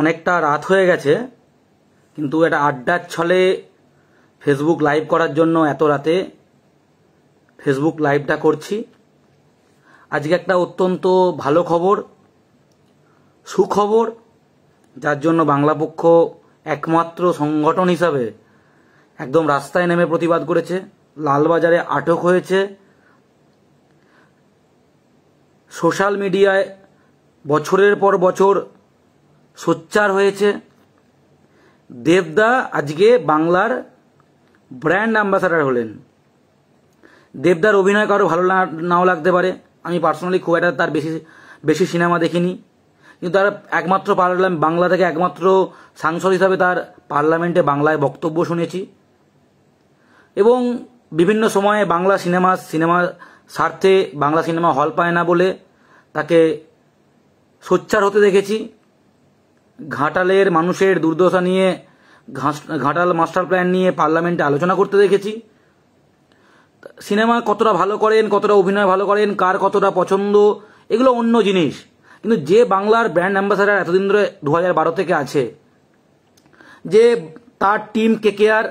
অনেকটা রাত হয়ে গেছে কিন্তু এটা আড্ডার ছলে ফেসবুক লাইভ করার জন্য এত রাতে ফেসবুক লাইভটা করছি আজকে একটা অত্যন্ত ভালো খবর সুখবর যার জন্য বাংলা পক্ষ একমাত্র সংগঠন হিসাবে একদম রাস্তায় নেমে প্রতিবাদ করেছে লালবাজারে আটক হয়েছে সোশ্যাল মিডিয়ায় বছরের পর বছর সোচ্চার হয়েছে দেবদা আজকে বাংলার ব্র্যান্ড অ্যাম্বাসাডার হলেন দেবদার অভিনয় কারো ভালো নাও লাগতে পারে আমি পার্সোনালি খুব একটা তার বেশি বেশি সিনেমা দেখিনি কিন্তু তার একমাত্র পার্লাম বাংলা থেকে একমাত্র সাংসদ হিসাবে তার পার্লামেন্টে বাংলায় বক্তব্য শুনেছি এবং বিভিন্ন সময়ে বাংলা সিনেমা সিনেমা স্বার্থে বাংলা সিনেমা হল পায় না বলে তাকে সোচ্চার হতে দেখেছি ঘাটালের মানুষের দুর্দশা নিয়ে ঘাটাল মাস্টার প্ল্যান নিয়ে পার্লামেন্টে আলোচনা করতে দেখেছি সিনেমা কতটা ভালো করেন কতটা অভিনয় ভালো করেন কার কতটা পছন্দ এগুলো অন্য জিনিস কিন্তু যে বাংলার ব্র্যান্ড অ্যাম্বাসাডার এতদিন ধরে দু থেকে আছে যে তার টিম কেকেআর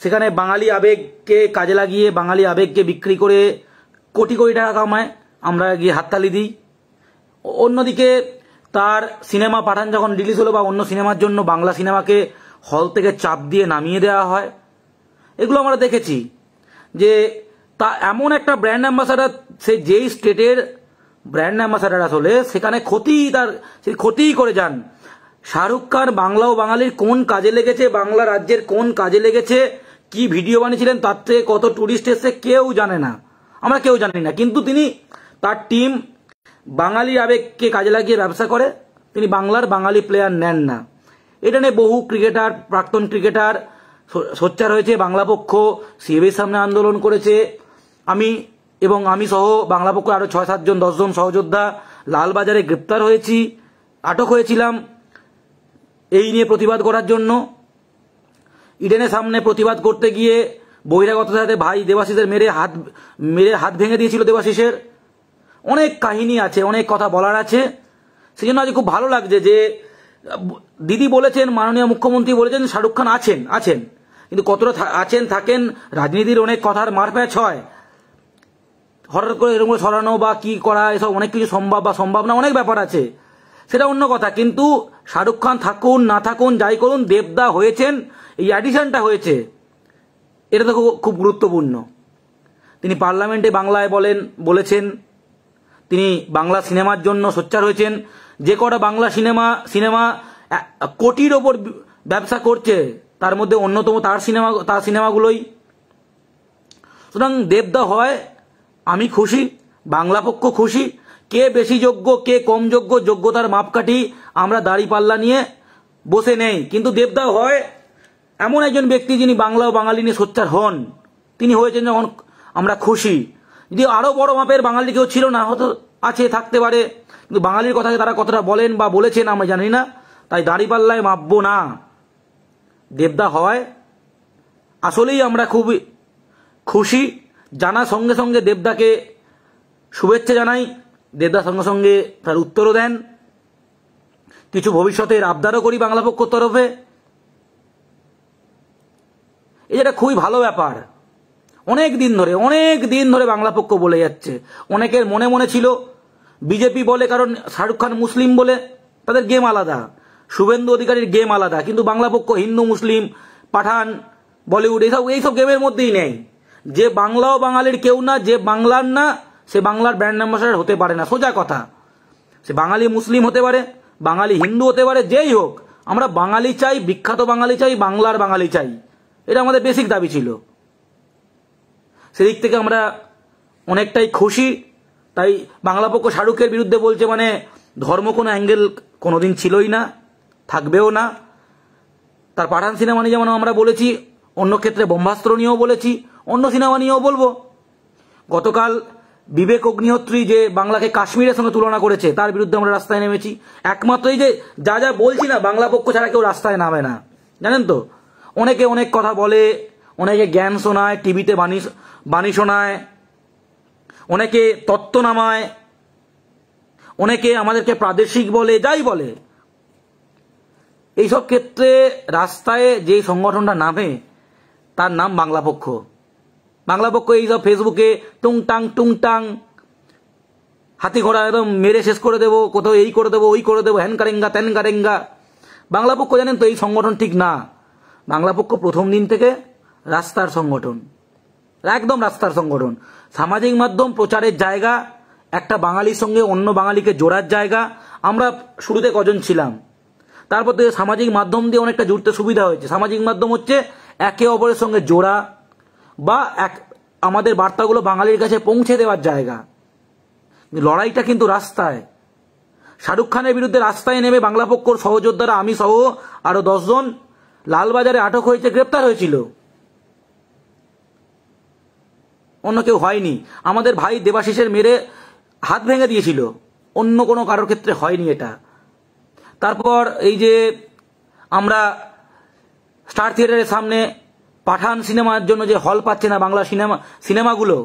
সেখানে বাঙালি আবেগকে কাজে লাগিয়ে বাঙালি আবেগকে বিক্রি করে কোটি কোটি টাকা কামায় আমরা গিয়ে হাততালি দিই অন্যদিকে তার সিনেমা পাঠান যখন রিলিজ হলো বা অন্য সিনেমার জন্য বাংলা সিনেমাকে হল থেকে চাপ দিয়ে নামিয়ে দেওয়া হয় এগুলো আমরা দেখেছি যে তা এমন একটা ব্র্যান্ড অ্যাম্বাসাডার সে যেই স্টেটের ব্র্যান্ড অ্যাম্বাসাডার আসলে সেখানে ক্ষতি তার সে ক্ষতিই করে যান শাহরুখ খান বাংলা ও বাঙালির কোন কাজে লেগেছে বাংলা রাজ্যের কোন কাজে লেগেছে কি ভিডিও বানিয়েছিলেন তার থেকে কত টুরিস্ট এসে কেউ জানে না আমরা কেউ জানি না কিন্তু তিনি তার টিম বাঙালি আবেগকে কাজে লাগিয়ে ব্যবসা করে তিনি বাংলার বাঙালি প্লেয়ার নেন না এটা নিয়ে বহু ক্রিকেটার প্রাক্তন ক্রিকেটার সোচ্চার হয়েছে বাংলা পক্ষ সিএবির সামনে আন্দোলন করেছে আমি এবং আমি সহ বাংলা পক্ষ আরও ছয় সাতজন দশজন সহযোদ্ধা লালবাজারে গ্রেপ্তার হয়েছি আটক হয়েছিলাম এই নিয়ে প্রতিবাদ করার জন্য ইডেনের সামনে প্রতিবাদ করতে গিয়ে বহিরাগত সাথে ভাই দেবাশিসের মেরে হাত মেরে হাত ভেঙে দিয়েছিল দেবাশিসের অনেক কাহিনী আছে অনেক কথা বলার আছে সেই জন্য আজ খুব ভালো লাগছে যে দিদি বলেছেন মাননীয় মুখ্যমন্ত্রী বলেছেন শাহরুখ খান আছেন আছেন কিন্তু কতটা আছেন থাকেন রাজনীতির অনেক কথার মারপ্যাচ হয় হঠাৎ করে এরকম সরানো বা কি করা এসব অনেক কিছু সম্ভব বা সম্ভব না অনেক ব্যাপার আছে সেটা অন্য কথা কিন্তু শাহরুখ খান থাকুন না থাকুন যাই করুন দেবদা হয়েছেন এই অ্যাডিশনটা হয়েছে এটা তো খুব গুরুত্বপূর্ণ তিনি পার্লামেন্টে বাংলায় বলেন বলেছেন তিনি বাংলা সিনেমার জন্য সোচ্চার হয়েছেন যে কটা বাংলা সিনেমা সিনেমা কোটির ওপর ব্যবসা করছে তার মধ্যে অন্যতম তার সিনেমা তার সিনেমাগুলোই সুতরাং দেবদা হয় আমি খুশি বাংলা পক্ষ খুশি কে বেশি যোগ্য কে কম যোগ্য যোগ্যতার মাপকাঠি আমরা দাড়ি পাল্লা নিয়ে বসে নেই কিন্তু দেবদা হয় এমন একজন ব্যক্তি যিনি বাংলা ও বাঙালি নিয়ে সোচ্চার হন তিনি হয়েছেন যখন আমরা খুশি যদি আরও বড় মাপের বাঙালি কেউ ছিল না হয়তো আছে থাকতে পারে কিন্তু বাঙালির কথা তারা কতটা বলেন বা বলেছেন আমরা জানি না তাই দাঁড়িপাল্লায় মাপব না দেবদা হয় আসলেই আমরা খুব খুশি জানা সঙ্গে সঙ্গে দেবদাকে শুভেচ্ছা জানাই দেবদা সঙ্গে সঙ্গে তার উত্তরও দেন কিছু ভবিষ্যতের আবদারও করি বাংলা পক্ষ তরফে এটা খুবই ভালো ব্যাপার অনেক দিন ধরে অনেক দিন ধরে বাংলা পক্ষ বলে যাচ্ছে অনেকের মনে মনে ছিল বিজেপি বলে কারণ শাহরুখ খান মুসলিম বলে তাদের গেম আলাদা শুভেন্দু অধিকারীর গেম আলাদা কিন্তু বাংলা পক্ষ হিন্দু মুসলিম পাঠান বলিউড এইসব এইসব গেমের মধ্যেই নেই যে বাংলাও বাঙালির কেউ না যে বাংলার না সে বাংলার ব্র্যান্ড অ্যাম্বাসাডার হতে পারে না সোজা কথা সে বাঙালি মুসলিম হতে পারে বাঙালি হিন্দু হতে পারে যেই হোক আমরা বাঙালি চাই বিখ্যাত বাঙালি চাই বাংলার বাঙালি চাই এটা আমাদের বেসিক দাবি ছিল সেদিক থেকে আমরা অনেকটাই খুশি তাই বাংলা পক্ষ শাহরুখের বিরুদ্ধে বলছে মানে ধর্ম কোনো অ্যাঙ্গেল কোনোদিন ছিলই না থাকবেও না তার পাঠান সিনেমা নিয়ে যেমন আমরা বলেছি অন্য ক্ষেত্রে ব্রহ্মাস্ত্র নিয়েও বলেছি অন্য সিনেমা নিয়েও বলবো গতকাল বিবেক অগ্নিহোত্রী যে বাংলাকে কাশ্মীরের সঙ্গে তুলনা করেছে তার বিরুদ্ধে আমরা রাস্তায় নেমেছি একমাত্রই যে যা যা বলছি না বাংলা পক্ষ ছাড়া কেউ রাস্তায় নামে না জানেন তো অনেকে অনেক কথা বলে অনেকে জ্ঞান শোনায় টিভিতে বাণী বাণী শোনায় অনেকে তত্ত্ব নামায় অনেকে আমাদেরকে প্রাদেশিক বলে যাই বলে এইসব ক্ষেত্রে রাস্তায় যে সংগঠনটা নামে তার নাম বাংলা পক্ষ বাংলা পক্ষ এইসব ফেসবুকে টুংটাং টুংটাং হাতি ঘোড়া একদম মেরে শেষ করে দেবো কোথাও এই করে দেবো ওই করে দেবো হ্যান কারেঙ্গা ত্যান কারেঙ্গা বাংলা পক্ষ জানেন তো এই সংগঠন ঠিক না বাংলা পক্ষ প্রথম দিন থেকে রাস্তার সংগঠন একদম রাস্তার সংগঠন সামাজিক মাধ্যম প্রচারের জায়গা একটা বাঙালির সঙ্গে অন্য বাঙালিকে জোড়ার জায়গা আমরা শুরুতে কজন ছিলাম তারপর থেকে সামাজিক মাধ্যম দিয়ে অনেকটা জুড়তে সুবিধা হয়েছে সামাজিক মাধ্যম হচ্ছে একে অপরের সঙ্গে জোড়া বা এক আমাদের বার্তাগুলো বাঙালির কাছে পৌঁছে দেওয়ার জায়গা লড়াইটা কিন্তু রাস্তায় শাহরুখ খানের বিরুদ্ধে রাস্তায় নেমে বাংলা পক্ষর সহযোদ্ধারা আমি সহ আরও দশজন লালবাজারে আটক হয়েছে গ্রেপ্তার হয়েছিল অন্য কেউ হয়নি আমাদের ভাই দেবাশিসের মেরে হাত ভেঙে দিয়েছিল অন্য কোনো কারোর ক্ষেত্রে হয়নি এটা তারপর এই যে আমরা স্টার থিয়েটারের সামনে পাঠান সিনেমার জন্য যে হল পাচ্ছে না বাংলা সিনেমা সিনেমাগুলো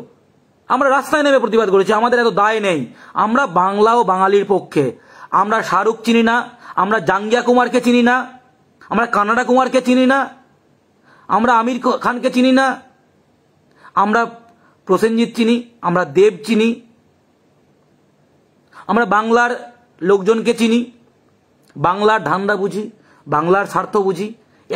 আমরা রাস্তায় নেমে প্রতিবাদ করেছি আমাদের এত দায় নেই আমরা বাংলা ও বাঙালির পক্ষে আমরা শাহরুখ চিনি না আমরা জাঙ্গিয়া কুমারকে চিনি না আমরা কানাডা কুমারকে চিনি না আমরা আমির খানকে চিনি না আমরা প্রসেনজিৎ চিনি আমরা দেব চিনি আমরা বাংলার লোকজনকে চিনি বাংলার ধান্দা বুঝি বাংলার স্বার্থ বুঝি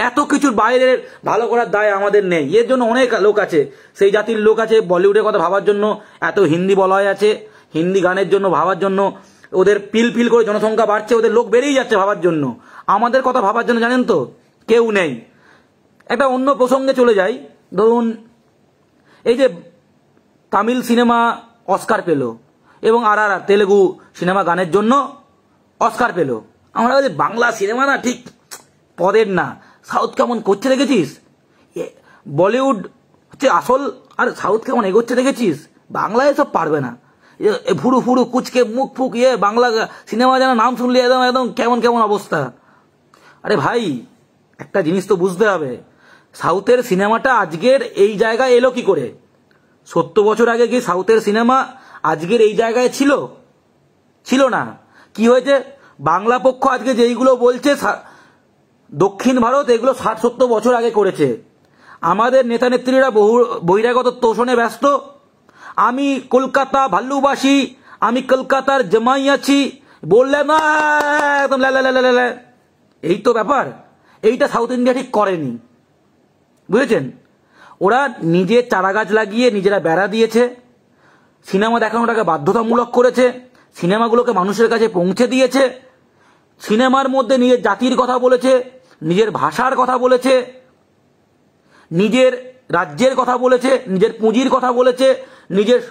এত কিছুর বাইরের ভালো করার দায় আমাদের নেই এর জন্য অনেক লোক আছে সেই জাতির লোক আছে বলিউডের কথা ভাবার জন্য এত হিন্দি বলা আছে হিন্দি গানের জন্য ভাবার জন্য ওদের পিল পিল করে জনসংখ্যা বাড়ছে ওদের লোক বেড়েই যাচ্ছে ভাবার জন্য আমাদের কথা ভাবার জন্য জানেন তো কেউ নেই একটা অন্য প্রসঙ্গে চলে যাই ধরুন এই যে তামিল সিনেমা অস্কার পেল এবং আর আর তেলেগু সিনেমা গানের জন্য অস্কার পেল আমরা বলি বাংলা সিনেমা না ঠিক পদের না সাউথ কেমন করছে দেখেছিস বলিউড হচ্ছে আসল আর সাউথ কেমন এগোচ্ছে দেখেছিস বাংলায় এসব পারবে না ভুরু ফুরু কুচকে মুখ ফুক ইয়ে বাংলা সিনেমা যেন নাম শুনলি একদম একদম কেমন কেমন অবস্থা আরে ভাই একটা জিনিস তো বুঝতে হবে সাউথের সিনেমাটা আজকের এই জায়গায় এলো কি করে সত্তর বছর আগে কি সাউথের সিনেমা আজকের এই জায়গায় ছিল ছিল না কি হয়েছে বাংলা পক্ষ আজকে যেইগুলো বলছে দক্ষিণ ভারত এগুলো ষাট সত্তর বছর আগে করেছে আমাদের নেতা নেত্রীরা বহু বহিরাগত তোষণে ব্যস্ত আমি কলকাতা ভাল্লুবাসী আমি কলকাতার জমাই আছি বললে না একদম এই তো ব্যাপার এইটা সাউথ ইন্ডিয়া ঠিক করেনি বুঝেছেন ওরা নিজে গাছ লাগিয়ে নিজেরা বেড়া দিয়েছে সিনেমা দেখানোটাকে বাধ্যতামূলক করেছে সিনেমাগুলোকে মানুষের কাছে পৌঁছে দিয়েছে সিনেমার মধ্যে নিজের জাতির কথা বলেছে নিজের ভাষার কথা বলেছে নিজের রাজ্যের কথা বলেছে নিজের পুঁজির কথা বলেছে নিজের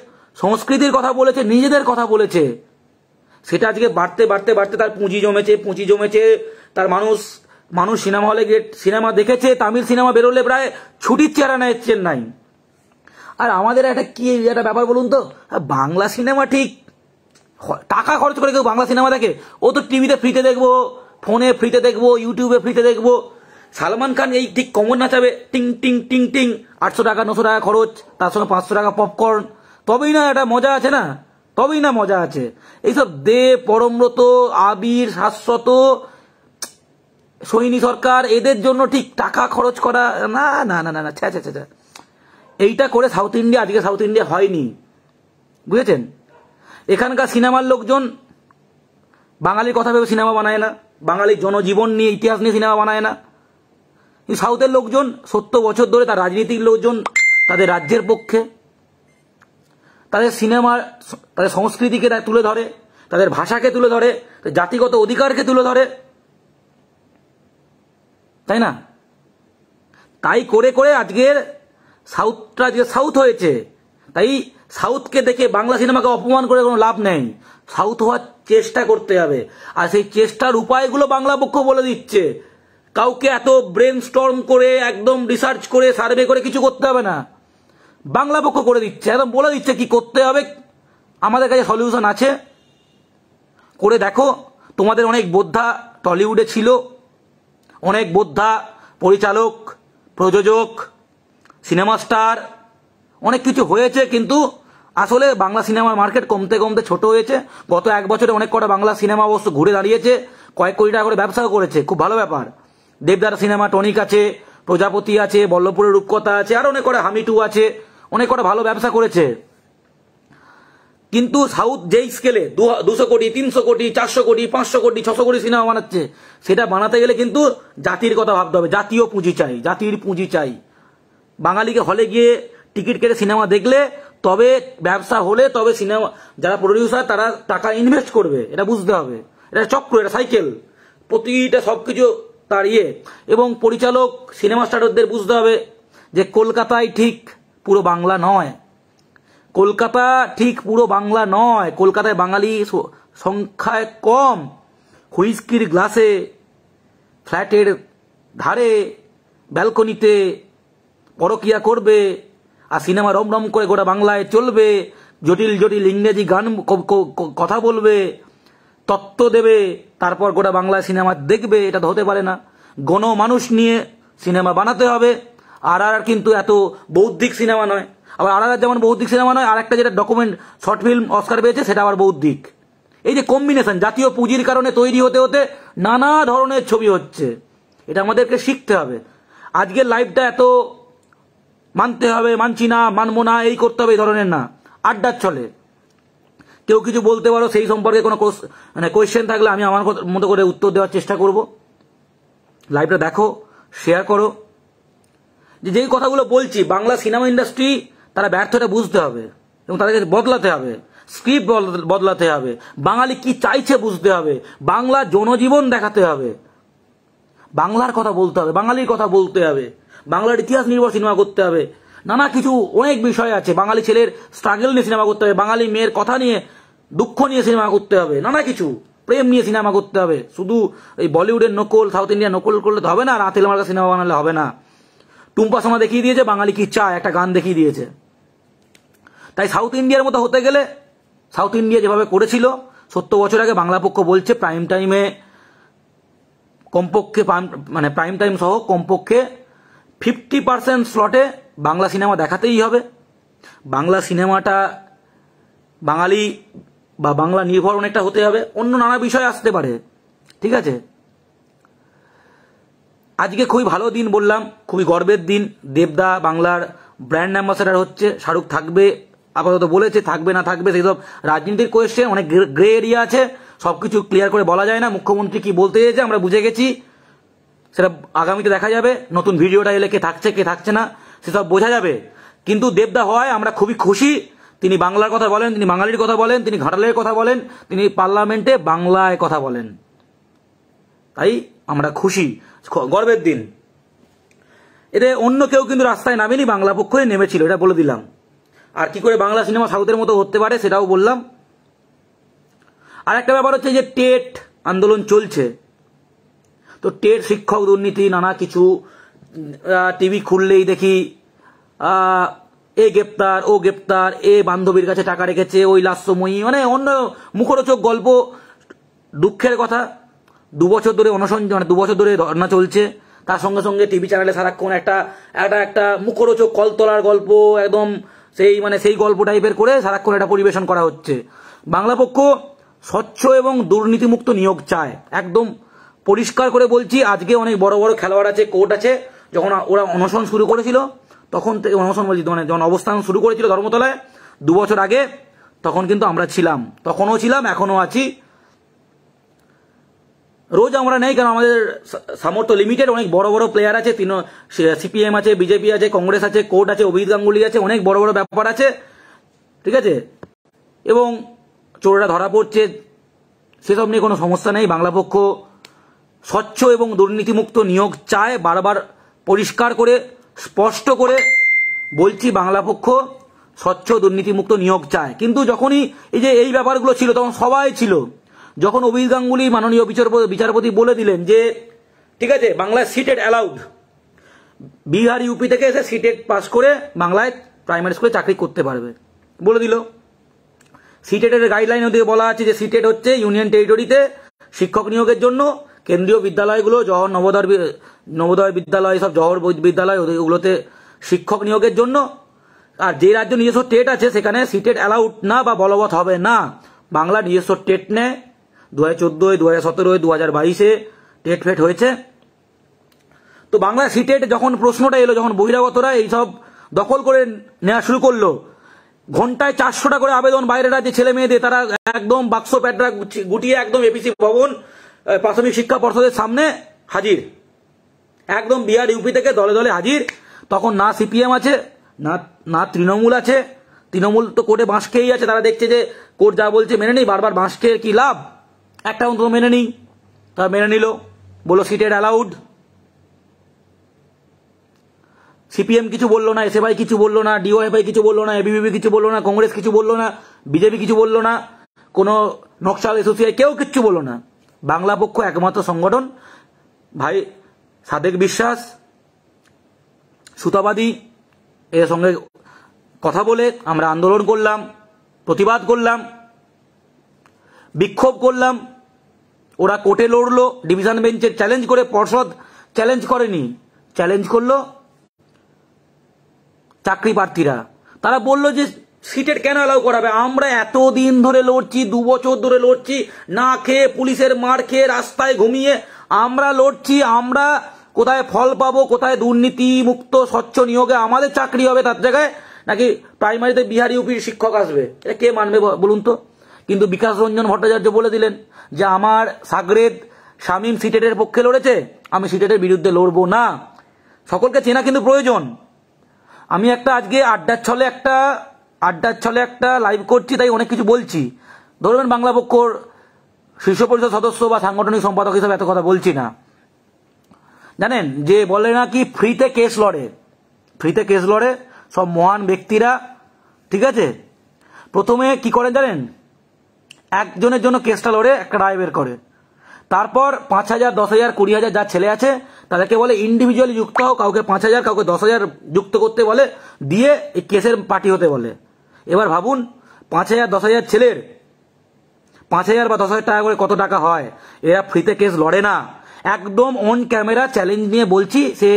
সংস্কৃতির কথা বলেছে নিজেদের কথা বলেছে সেটা আজকে বাড়তে বাড়তে বাড়তে তার পুঁজি জমেছে পুঁজি জমেছে তার মানুষ মানুষ সিনেমা হলে গিয়ে সিনেমা দেখেছে তামিল সিনেমা বেরোলে প্রায় ছুটির চেহারা নেয় চেন্নাই আর আমাদের একটা কি একটা ব্যাপার বলুন তো বাংলা সিনেমা ঠিক টাকা খরচ করে কেউ বাংলা সিনেমা দেখে ও তো টিভিতে ফ্রিতে দেখবো ফোনে ফ্রিতে দেখবো ইউটিউবে ফ্রিতে দেখবো সালমান খান এই ঠিক কমন নাচাবে টিং টিং টিং টিং আটশো টাকা নশো টাকা খরচ তার সঙ্গে পাঁচশো টাকা পপকর্ন তবেই না এটা মজা আছে না তবেই না মজা আছে এইসব দে পরমরত আবির শাশ্বত সৈনী সরকার এদের জন্য ঠিক টাকা খরচ করা না না না না না ছ্যা ছ্যা ছ্যা এইটা করে সাউথ ইন্ডিয়া আজকে সাউথ ইন্ডিয়া হয়নি বুঝেছেন এখানকার সিনেমার লোকজন বাঙালির কথা ভেবে সিনেমা বানায় না বাঙালির জনজীবন নিয়ে ইতিহাস নিয়ে সিনেমা বানায় না সাউথের লোকজন সত্তর বছর ধরে তার রাজনীতির লোকজন তাদের রাজ্যের পক্ষে তাদের সিনেমা তাদের সংস্কৃতিকে তুলে ধরে তাদের ভাষাকে তুলে ধরে জাতিগত অধিকারকে তুলে ধরে তাই না তাই করে করে আজকের সাউথটা আজকে সাউথ হয়েছে তাই সাউথকে দেখে বাংলা সিনেমাকে অপমান করে কোনো লাভ নেই সাউথ হওয়ার চেষ্টা করতে হবে আর সেই চেষ্টার উপায়গুলো বাংলা পক্ষ বলে দিচ্ছে কাউকে এত ব্রেন স্টর্ম করে একদম রিসার্চ করে সার্ভে করে কিছু করতে হবে না বাংলা পক্ষ করে দিচ্ছে একদম বলে দিচ্ছে কি করতে হবে আমাদের কাছে সলিউশন আছে করে দেখো তোমাদের অনেক বোদ্ধা টলিউডে ছিল অনেক বোদ্ধা পরিচালক প্রযোজক সিনেমা স্টার অনেক কিছু হয়েছে কিন্তু আসলে বাংলা সিনেমার মার্কেট কমতে কমতে ছোট হয়েছে গত এক বছরে অনেক কটা বাংলা সিনেমা অবশ্য ঘুরে দাঁড়িয়েছে কয়েক কোটি টাকা করে ব্যবসাও করেছে খুব ভালো ব্যাপার দেবদার সিনেমা টনিক আছে প্রজাপতি আছে বল্লভপুরের রূপকথা আছে আর অনেক কটা হামিটু আছে অনেক কটা ভালো ব্যবসা করেছে কিন্তু সাউথ যেই স্কেলে দুশো কোটি তিনশো কোটি চারশো কোটি পাঁচশো কোটি ছশো কোটি সিনেমা বানাচ্ছে সেটা বানাতে গেলে কিন্তু জাতির কথা ভাবতে হবে জাতীয় পুঁজি চাই জাতির পুঁজি চাই বাঙালিকে হলে গিয়ে টিকিট কেটে সিনেমা দেখলে তবে ব্যবসা হলে তবে সিনেমা যারা প্রডিউসার তারা টাকা ইনভেস্ট করবে এটা বুঝতে হবে এটা চক্র এটা সাইকেল প্রতিটা সবকিছু তার ইয়ে এবং পরিচালক সিনেমা স্টারদের বুঝতে হবে যে কলকাতায় ঠিক পুরো বাংলা নয় কলকাতা ঠিক পুরো বাংলা নয় কলকাতায় বাঙালি সংখ্যায় কম হুইস্কির গ্লাসে ফ্ল্যাটের ধারে ব্যালকনিতে পরকিয়া করবে আর সিনেমা রমরম করে গোটা বাংলায় চলবে জটিল জটিল ইংরেজি গান কথা বলবে তত্ত্ব দেবে তারপর গোটা বাংলা সিনেমা দেখবে এটা তো হতে পারে না গণ মানুষ নিয়ে সিনেমা বানাতে হবে আর আর কিন্তু এত বৌদ্ধিক সিনেমা নয় আবার আড়ালের যেমন বৌদ্ধিক সিনেমা নয় আর একটা যেটা ডকুমেন্ট শর্ট ফিল্ম অস্কার পেয়েছে সেটা আবার বৌদ্ধিক এই যে কম্বিনেশন জাতীয় পুঁজির কারণে তৈরি হতে হতে নানা ধরনের ছবি হচ্ছে এটা আমাদেরকে শিখতে হবে আজকের লাইফটা এত মানতে হবে মানছি না মানবো না এই করতে হবে এই ধরনের না আড্ডার চলে কেউ কিছু বলতে পারো সেই সম্পর্কে কোনো মানে কোয়েশ্চেন থাকলে আমি আমার মতো করে উত্তর দেওয়ার চেষ্টা করব লাইভটা দেখো শেয়ার করো যে যেই কথাগুলো বলছি বাংলা সিনেমা ইন্ডাস্ট্রি তারা ব্যর্থটা বুঝতে হবে এবং তাদেরকে বদলাতে হবে স্ক্রিপ্ট বদলাতে হবে বাঙালি কি চাইছে বুঝতে হবে বাংলা জনজীবন দেখাতে হবে বাংলার কথা বলতে হবে বাঙালির কথা বলতে হবে বাংলার ইতিহাস নির্ভর সিনেমা করতে হবে নানা কিছু অনেক বিষয় আছে বাঙালি ছেলের স্ট্রাগল নিয়ে সিনেমা করতে হবে বাঙালি মেয়ের কথা নিয়ে দুঃখ নিয়ে সিনেমা করতে হবে নানা কিছু প্রেম নিয়ে সিনেমা করতে হবে শুধু এই বলিউডের নকল সাউথ ইন্ডিয়া নকল করলে তো হবে না রাতেল মার্কা সিনেমা বানালে হবে না টুম্পা সময় দেখিয়ে দিয়েছে বাঙালি কি চায় একটা গান দেখিয়ে দিয়েছে তাই সাউথ ইন্ডিয়ার মতো হতে গেলে সাউথ ইন্ডিয়া যেভাবে করেছিল সত্তর বছর আগে বাংলা পক্ষ বলছে প্রাইম টাইমে কমপক্ষে মানে প্রাইম টাইম সহ কমপক্ষে ফিফটি পার্সেন্ট স্লটে বাংলা সিনেমা দেখাতেই হবে বাংলা সিনেমাটা বাঙালি বা বাংলা নির্ভর অনেকটা হতে হবে অন্য নানা বিষয় আসতে পারে ঠিক আছে আজকে খুবই ভালো দিন বললাম খুবই গর্বের দিন দেবদা বাংলার ব্র্যান্ড অ্যাম্বাসেডার হচ্ছে শাহরুখ থাকবে আপাতত বলেছে থাকবে না থাকবে সব রাজনীতির কোয়েশ্চেন অনেক গ্রে এরিয়া আছে সবকিছু ক্লিয়ার করে বলা যায় না মুখ্যমন্ত্রী কি বলতে চেয়েছে আমরা বুঝে গেছি সেটা আগামীতে দেখা যাবে নতুন ভিডিওটা এলে কে থাকছে কে থাকছে না সেসব বোঝা যাবে কিন্তু দেবদা হয় আমরা খুবই খুশি তিনি বাংলার কথা বলেন তিনি বাঙালির কথা বলেন তিনি ঘাটালের কথা বলেন তিনি পার্লামেন্টে বাংলায় কথা বলেন তাই আমরা খুশি গর্বের দিন এতে অন্য কেউ কিন্তু রাস্তায় নামেনি বাংলা পক্ষই নেমেছিল এটা বলে দিলাম আর কি করে বাংলা সিনেমা সাউথের মতো হতে পারে সেটাও বললাম আর একটা ব্যাপার হচ্ছে যে টেট আন্দোলন চলছে তো টেট শিক্ষক দুর্নীতি নানা কিছু টিভি খুললেই দেখি এ গ্রেপ্তার ও গ্রেপ্তার এ বান্ধবীর কাছে টাকা রেখেছে ওই লাস্যময়ী মানে অন্য মুখরোচক গল্প দুঃখের কথা দুবছর ধরে অনশন মানে দুবছর ধরে ধর্ণা চলছে তার সঙ্গে সঙ্গে টিভি চ্যানেলে সারাক্ষণ একটা একটা একটা মুখরোচক কলতলার গল্প একদম সেই মানে সেই গল্প টাইপের করে সারাক্ষণ এটা পরিবেশন করা হচ্ছে বাংলা পক্ষ স্বচ্ছ এবং দুর্নীতিমুক্ত নিয়োগ চায় একদম পরিষ্কার করে বলছি আজকে অনেক বড় বড় খেলোয়াড় আছে কোর্ট আছে যখন ওরা অনশন শুরু করেছিল তখন থেকে অনশন বলছি মানে যখন অবস্থান শুরু করেছিল ধর্মতলায় দু বছর আগে তখন কিন্তু আমরা ছিলাম তখনও ছিলাম এখনও আছি রোজ আমরা নেই কারণ আমাদের সামর্থ্য লিমিটেড অনেক বড় বড় প্লেয়ার আছে তিন সিপিএম আছে বিজেপি আছে কংগ্রেস আছে কোর্ট আছে অভিজিৎ গাঙ্গুলি আছে অনেক বড় বড় ব্যাপার আছে ঠিক আছে এবং চোররা ধরা পড়ছে সেসব নিয়ে কোনো সমস্যা নেই বাংলা পক্ষ স্বচ্ছ এবং দুর্নীতিমুক্ত নিয়োগ চায় বারবার পরিষ্কার করে স্পষ্ট করে বলছি বাংলা পক্ষ স্বচ্ছ দুর্নীতিমুক্ত নিয়োগ চায় কিন্তু যখনই এই যে এই ব্যাপারগুলো ছিল তখন সবাই ছিল যখন অভিজিৎ গাঙ্গুলি মাননীয় বিচারপতি বিচারপতি বলে দিলেন যে ঠিক আছে বাংলায় সিটেড অ্যালাউড বিহার ইউপি থেকে এসে সিটেড পাস করে বাংলায় প্রাইমারি স্কুলে চাকরি করতে পারবে বলে দিল সিটেটের গাইডলাইন ওদিকে বলা আছে যে সিটেট হচ্ছে ইউনিয়ন টেরিটরিতে শিক্ষক নিয়োগের জন্য কেন্দ্রীয় বিদ্যালয়গুলো জহর নবোদয় নবোদয় বিদ্যালয় সব জহর বিদ্যালয় ওগুলোতে শিক্ষক নিয়োগের জন্য আর যে রাজ্য নিজস্ব টেট আছে সেখানে সিটেট অ্যালাউড না বা বলবৎ হবে না বাংলা নিজস্ব টেট নেয় দু হাজার চোদ্দোয় দু হাজার সতেরোয় দু হাজার বাইশে টেট ফেট হয়েছে তো বাংলা সিটেট যখন প্রশ্নটা এলো যখন বহিরাগতরা এইসব দখল করে নেওয়া শুরু করলো ঘন্টায় চারশোটা করে আবেদন বাইরের রাজ্যে ছেলে মেয়েদের তারা একদম বাক্স প্যাটরা গুটিয়ে একদম এপিসি ভবন প্রাথমিক শিক্ষা পর্ষদের সামনে হাজির একদম বিহার ইউপি থেকে দলে দলে হাজির তখন না সিপিএম আছে না না তৃণমূল আছে তৃণমূল তো কোর্টে বাঁশকেই আছে তারা দেখছে যে কোর্ট যা বলছে মেনে নেই বারবার বাঁশকে কি লাভ একটা অন্তত মেনে নিই তারা মেনে নিল বললো সিটেড অ্যালাউড সিপিএম কিছু বললো না এসএফআই কিছু বললো না ডিওএফআই কিছু বললো না এবিভিপি কিছু বললো না কংগ্রেস কিছু বললো না বিজেপি কিছু বললো না কোনো নকশাল এসোসিয়াই কেউ কিচ্ছু বললো না বাংলা পক্ষ একমাত্র সংগঠন ভাই সাদেক বিশ্বাস সুতাবাদী এর সঙ্গে কথা বলে আমরা আন্দোলন করলাম প্রতিবাদ করলাম বিক্ষোভ করলাম ওরা কোর্টে লড়লো ডিভিশন বেঞ্চে চ্যালেঞ্জ করে পর্ষদ চ্যালেঞ্জ করেনি চ্যালেঞ্জ করলো চাকরি প্রার্থীরা তারা বললো যে সিটের কেন অ্যালাউ করাবে আমরা এত দিন ধরে লড়ছি দু বছর ধরে লড়ছি না খেয়ে পুলিশের মার খেয়ে রাস্তায় ঘুমিয়ে আমরা লড়ছি আমরা কোথায় ফল পাবো কোথায় দুর্নীতি মুক্ত স্বচ্ছ নিয়োগে আমাদের চাকরি হবে তার জায়গায় নাকি প্রাইমারিতে বিহারি ইউপির শিক্ষক আসবে এটা কে মানবে বলুন তো কিন্তু বিকাশ রঞ্জন ভট্টাচার্য বলে দিলেন যে আমার সাগরেদ শামীম সিটেটের পক্ষে লড়েছে আমি সিটেটের বিরুদ্ধে লড়বো না সকলকে চেনা কিন্তু প্রয়োজন আমি একটা আজকে আড্ডার ছলে একটা আড্ডার ছলে একটা লাইভ করছি তাই অনেক কিছু বলছি ধরবেন বাংলা পক্ষর শীর্ষ পরিষদ সদস্য বা সাংগঠনিক সম্পাদক হিসেবে এত কথা বলছি না জানেন যে বলে নাকি ফ্রিতে কেস লড়ে ফ্রিতে কেস লড়ে সব মহান ব্যক্তিরা ঠিক আছে প্রথমে কি করেন জানেন একজনের জন্য কেসটা লড়ে একটা রায় বের করে তারপর পাঁচ হাজার দশ হাজার কুড়ি হাজার যা ছেলে আছে তাদেরকে বলে ইন্ডিভিজুয়ালি যুক্ত হও কাউকে পাঁচ হাজার কাউকে দশ হাজার যুক্ত করতে বলে দিয়ে এই কেসের পার্টি হতে বলে এবার ভাবুন পাঁচ হাজার দশ হাজার ছেলের পাঁচ হাজার বা দশ হাজার টাকা করে কত টাকা হয় এরা ফ্রিতে কেস লড়ে না একদম অন ক্যামেরা চ্যালেঞ্জ নিয়ে বলছি সে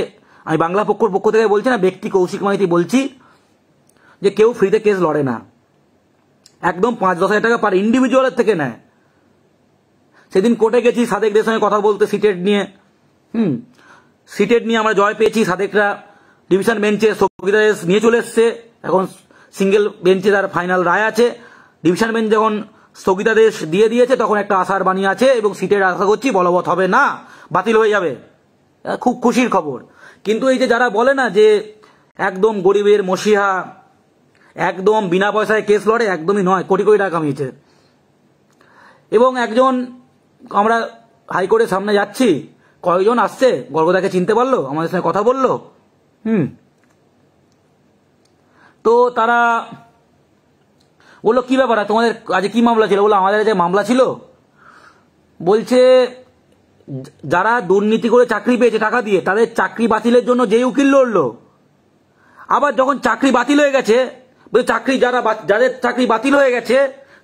আমি বাংলা পক্ষর পক্ষ থেকে বলছি না ব্যক্তি কৌশিক মাইতি বলছি যে কেউ ফ্রিতে কেস লড়ে না একদম পাঁচ দশ হাজার টাকা পার ইন্ডিভিজুয়ালের থেকে নেয় সেদিন কোর্টে গেছি সাদেকদের সঙ্গে কথা বলতে সিটেড নিয়ে হুম সিটেড নিয়ে আমরা জয় পেয়েছি সাদেকরা ডিভিশন বেঞ্চে সকিতা নিয়ে চলে এসছে এখন সিঙ্গেল বেঞ্চে তার ফাইনাল রায় আছে ডিভিশন বেঞ্চ যখন স্থগিতাদেশ দিয়ে দিয়েছে তখন একটা আশার বাণী আছে এবং সিটের আশা করছি বলবৎ হবে না বাতিল হয়ে যাবে খুব খুশির খবর কিন্তু এই যে যারা বলে না যে একদম গরিবের মসিহা একদম বিনা পয়সায় কেস লড়ে একদমই নয় কোটি কোটি টাকা কামিয়েছে এবং একজন আমরা হাইকোর্টের সামনে যাচ্ছি কয়জন আসছে গর্গদাকে চিনতে পারলো আমাদের সঙ্গে কথা বললো হুম তো তারা বললো কি ব্যাপার তোমাদের আজকে কি মামলা ছিল বললো আমাদের যে মামলা ছিল বলছে যারা দুর্নীতি করে চাকরি পেয়েছে টাকা দিয়ে তাদের চাকরি বাতিলের জন্য যে উকিল লড়লো আবার যখন চাকরি বাতিল হয়ে গেছে চাকরি যারা যাদের চাকরি বাতিল হয়ে গেছে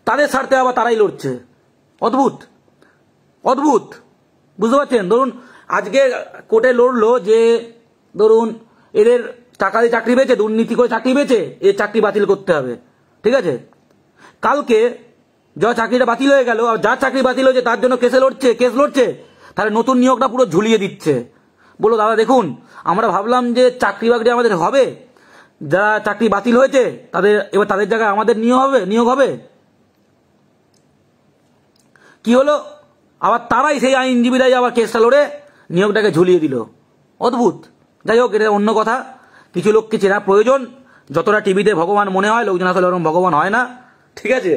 তাদের স্বার্থে আবার তারাই লড়ছে অদ্ভুত অদ্ভুত বুঝতে পারছেন ধরুন আজকে কোর্টে লড়লো যে ধরুন এদের টাকা দিয়ে চাকরি পেয়েছে দুর্নীতি করে চাকরি পেয়েছে এ চাকরি বাতিল করতে হবে ঠিক আছে কালকে যা চাকরিটা বাতিল হয়ে গেল আর যার চাকরি বাতিল হয়েছে তার জন্য কেসে লড়ছে কেস লড়ছে তাহলে নতুন নিয়োগটা পুরো ঝুলিয়ে দিচ্ছে বলো দাদা দেখুন আমরা ভাবলাম যে চাকরি বাকরি আমাদের হবে যারা চাকরি বাতিল হয়েছে তাদের এবার তাদের জায়গায় আমাদের নিয়োগ হবে নিয়োগ হবে কি হলো আবার তারাই সেই আইনজীবীরাই আবার কেসটা লড়ে নিয়োগটাকে ঝুলিয়ে দিল অদ্ভুত যাই হোক এটা অন্য কথা কিছু লোককে চেনা প্রয়োজন যতটা টিভিতে ভগবান মনে হয় লোকজন আসলে ওরকম ভগবান হয় না ঠিক আছে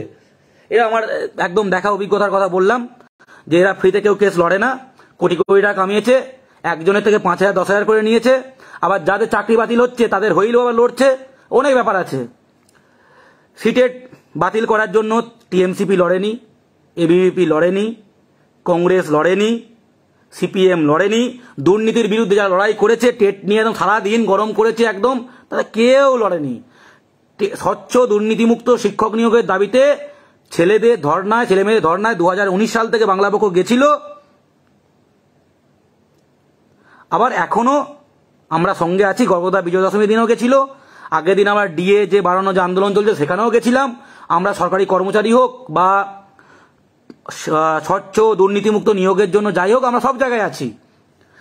এরা আমার একদম দেখা অভিজ্ঞতার কথা বললাম যে এরা ফ্রিতে কেউ কেস লড়ে না কোটি কোটি টাকা কামিয়েছে একজনের থেকে পাঁচ হাজার দশ হাজার করে নিয়েছে আবার যাদের চাকরি বাতিল হচ্ছে তাদের হইল আবার লড়ছে অনেক ব্যাপার আছে সিটেট বাতিল করার জন্য টিএমসিপি লড়েনি এবিপি লড়েনি কংগ্রেস লড়েনি সিপিএম লড়েনি দুর্নীতির বিরুদ্ধে যারা লড়াই করেছে টেট নিয়ে একদম সারাদিন গরম করেছে একদম তারা কেউ লড়েনি স্বচ্ছ দুর্নীতিমুক্ত শিক্ষক নিয়োগের দাবিতে ছেলেদের ধর্নায় ছেলেমেয়েদের ধর্নায় দু সাল থেকে বাংলা পক্ষ গেছিল আবার এখনো আমরা সঙ্গে আছি গর্ভদা বিজয় দশমীর দিনও গেছিল আগের দিন আমার ডিএ যে বাড়ানো যে আন্দোলন চলছে সেখানেও গেছিলাম আমরা সরকারি কর্মচারী হোক বা স্বচ্ছ দুর্নীতিমুক্ত নিয়োগের জন্য যাই হোক আমরা সব জায়গায় আছি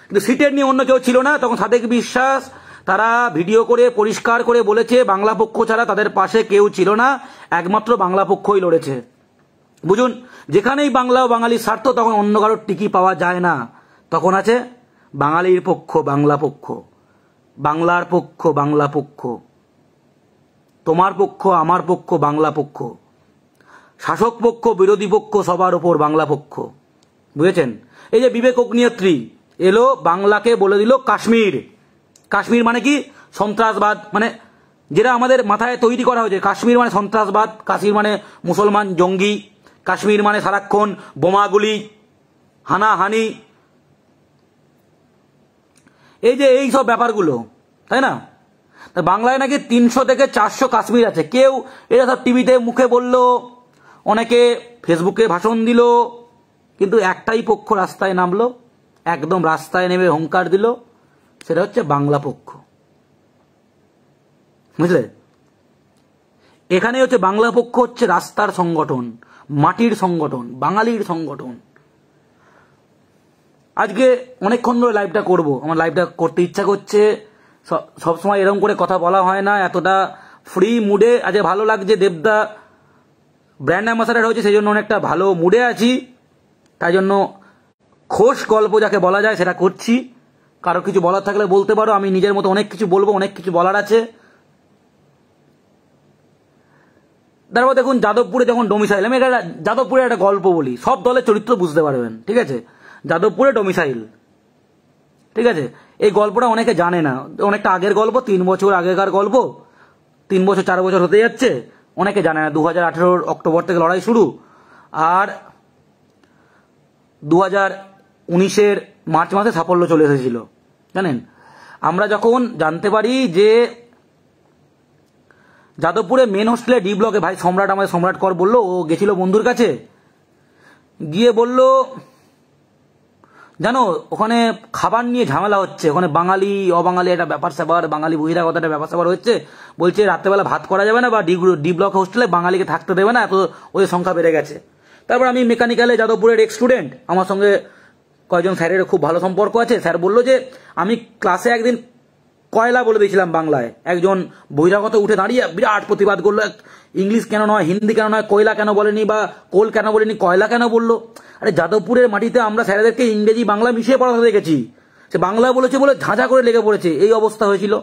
কিন্তু সিটের নিয়ে অন্য কেউ ছিল না তখন সাদেক বিশ্বাস তারা ভিডিও করে পরিষ্কার করে বলেছে বাংলা পক্ষ ছাড়া তাদের পাশে কেউ ছিল না একমাত্র বাংলা পক্ষই লড়েছে বুঝুন যেখানেই বাংলা ও বাঙালির স্বার্থ তখন অন্য কারোর টিকি পাওয়া যায় না তখন আছে বাঙালির পক্ষ বাংলা পক্ষ বাংলার পক্ষ বাংলা পক্ষ তোমার পক্ষ আমার পক্ষ বাংলা পক্ষ শাসক পক্ষ বিরোধী পক্ষ সবার ওপর বাংলা পক্ষ বুঝেছেন এই যে বিবেক অগ্নিয়ত্রী এলো বাংলাকে বলে দিল কাশ্মীর কাশ্মীর মানে কি সন্ত্রাসবাদ মানে যেটা আমাদের মাথায় তৈরি করা হয়েছে কাশ্মীর মানে সন্ত্রাসবাদ কাশ্মীর মানে মুসলমান জঙ্গি কাশ্মীর মানে সারাক্ষণ বোমাগুলি হানাহানি এই যে এই সব ব্যাপারগুলো তাই না বাংলায় নাকি তিনশো থেকে চারশো কাশ্মীর আছে কেউ এটা সব টিভিতে মুখে বলল অনেকে ফেসবুকে ভাষণ দিল কিন্তু একটাই পক্ষ রাস্তায় নামলো একদম রাস্তায় নেমে হংকার দিল সেটা হচ্ছে বাংলা পক্ষ বুঝলে এখানে হচ্ছে বাংলা পক্ষ হচ্ছে রাস্তার সংগঠন মাটির সংগঠন বাঙালির সংগঠন আজকে অনেকক্ষণ ধরে লাইভটা করব আমার লাইভটা করতে ইচ্ছা করছে সবসময় এরকম করে কথা বলা হয় না এতটা ফ্রি মুডে আজকে ভালো লাগছে দেবদা ব্র্যান্ড অ্যাম্বাসাডার হয়েছে সেই জন্য অনেকটা ভালো মুডে আছি তাই জন্য খোশ গল্প যাকে বলা যায় সেটা করছি কারো কিছু বলার থাকলে বলতে পারো আমি নিজের মতো অনেক কিছু বলবো অনেক কিছু বলার আছে তারপর দেখুন যাদবপুরে যখন ডোমিসাইল আমি একটা যাদবপুরে একটা গল্প বলি সব দলের চরিত্র বুঝতে পারবেন ঠিক আছে যাদবপুরে ডোমিসাইল ঠিক আছে এই গল্পটা অনেকে জানে না অনেকটা আগের গল্প তিন বছর আগেকার গল্প তিন বছর চার বছর হতে যাচ্ছে অনেকে জানে না দু হাজার অক্টোবর থেকে লড়াই শুরু আর দু হাজার উনিশের মার্চ মাসে সাফল্য চলে এসেছিল জানেন আমরা যখন জানতে পারি যে যাদবপুরে মেন হোস্টেলে ডি ব্লকে ভাই সম্রাট আমাদের সম্রাট কর বললো ও গেছিল বন্ধুর কাছে গিয়ে বলল জানো ওখানে খাবার নিয়ে ঝামেলা হচ্ছে ওখানে বাঙালি অবাঙালি একটা ব্যাপার স্যাপার বাঙালি বহিরাগত একটা ব্যাপার স্যাপার হচ্ছে বলছে রাত্রেবেলা ভাত করা যাবে না বা ডি ডি ব্লক হোস্টেলে বাঙালিকে থাকতে দেবে না এত ওদের সংখ্যা বেড়ে গেছে তারপর আমি মেকানিক্যালে যাদবপুরের এক স্টুডেন্ট আমার সঙ্গে কয়েকজন স্যারের খুব ভালো সম্পর্ক আছে স্যার বললো যে আমি ক্লাসে একদিন কয়লা বলে দিয়েছিলাম বাংলায় একজন বহিরাগত উঠে দাঁড়িয়ে বিরাট প্রতিবাদ করলো ইংলিশ কেন নয় হিন্দি কেন নয় কয়লা কেন বলেনি বা কোল কেন বলেনি কয়লা কেন বললো আরে যাদবপুরের মাটিতে আমরা স্যারেদেরকে ইংরেজি বাংলা মিশিয়ে পড়াতে দেখেছি সে বাংলা বলেছে বলে ঝাঁঝা করে লেগে পড়েছে এই অবস্থা হয়েছিল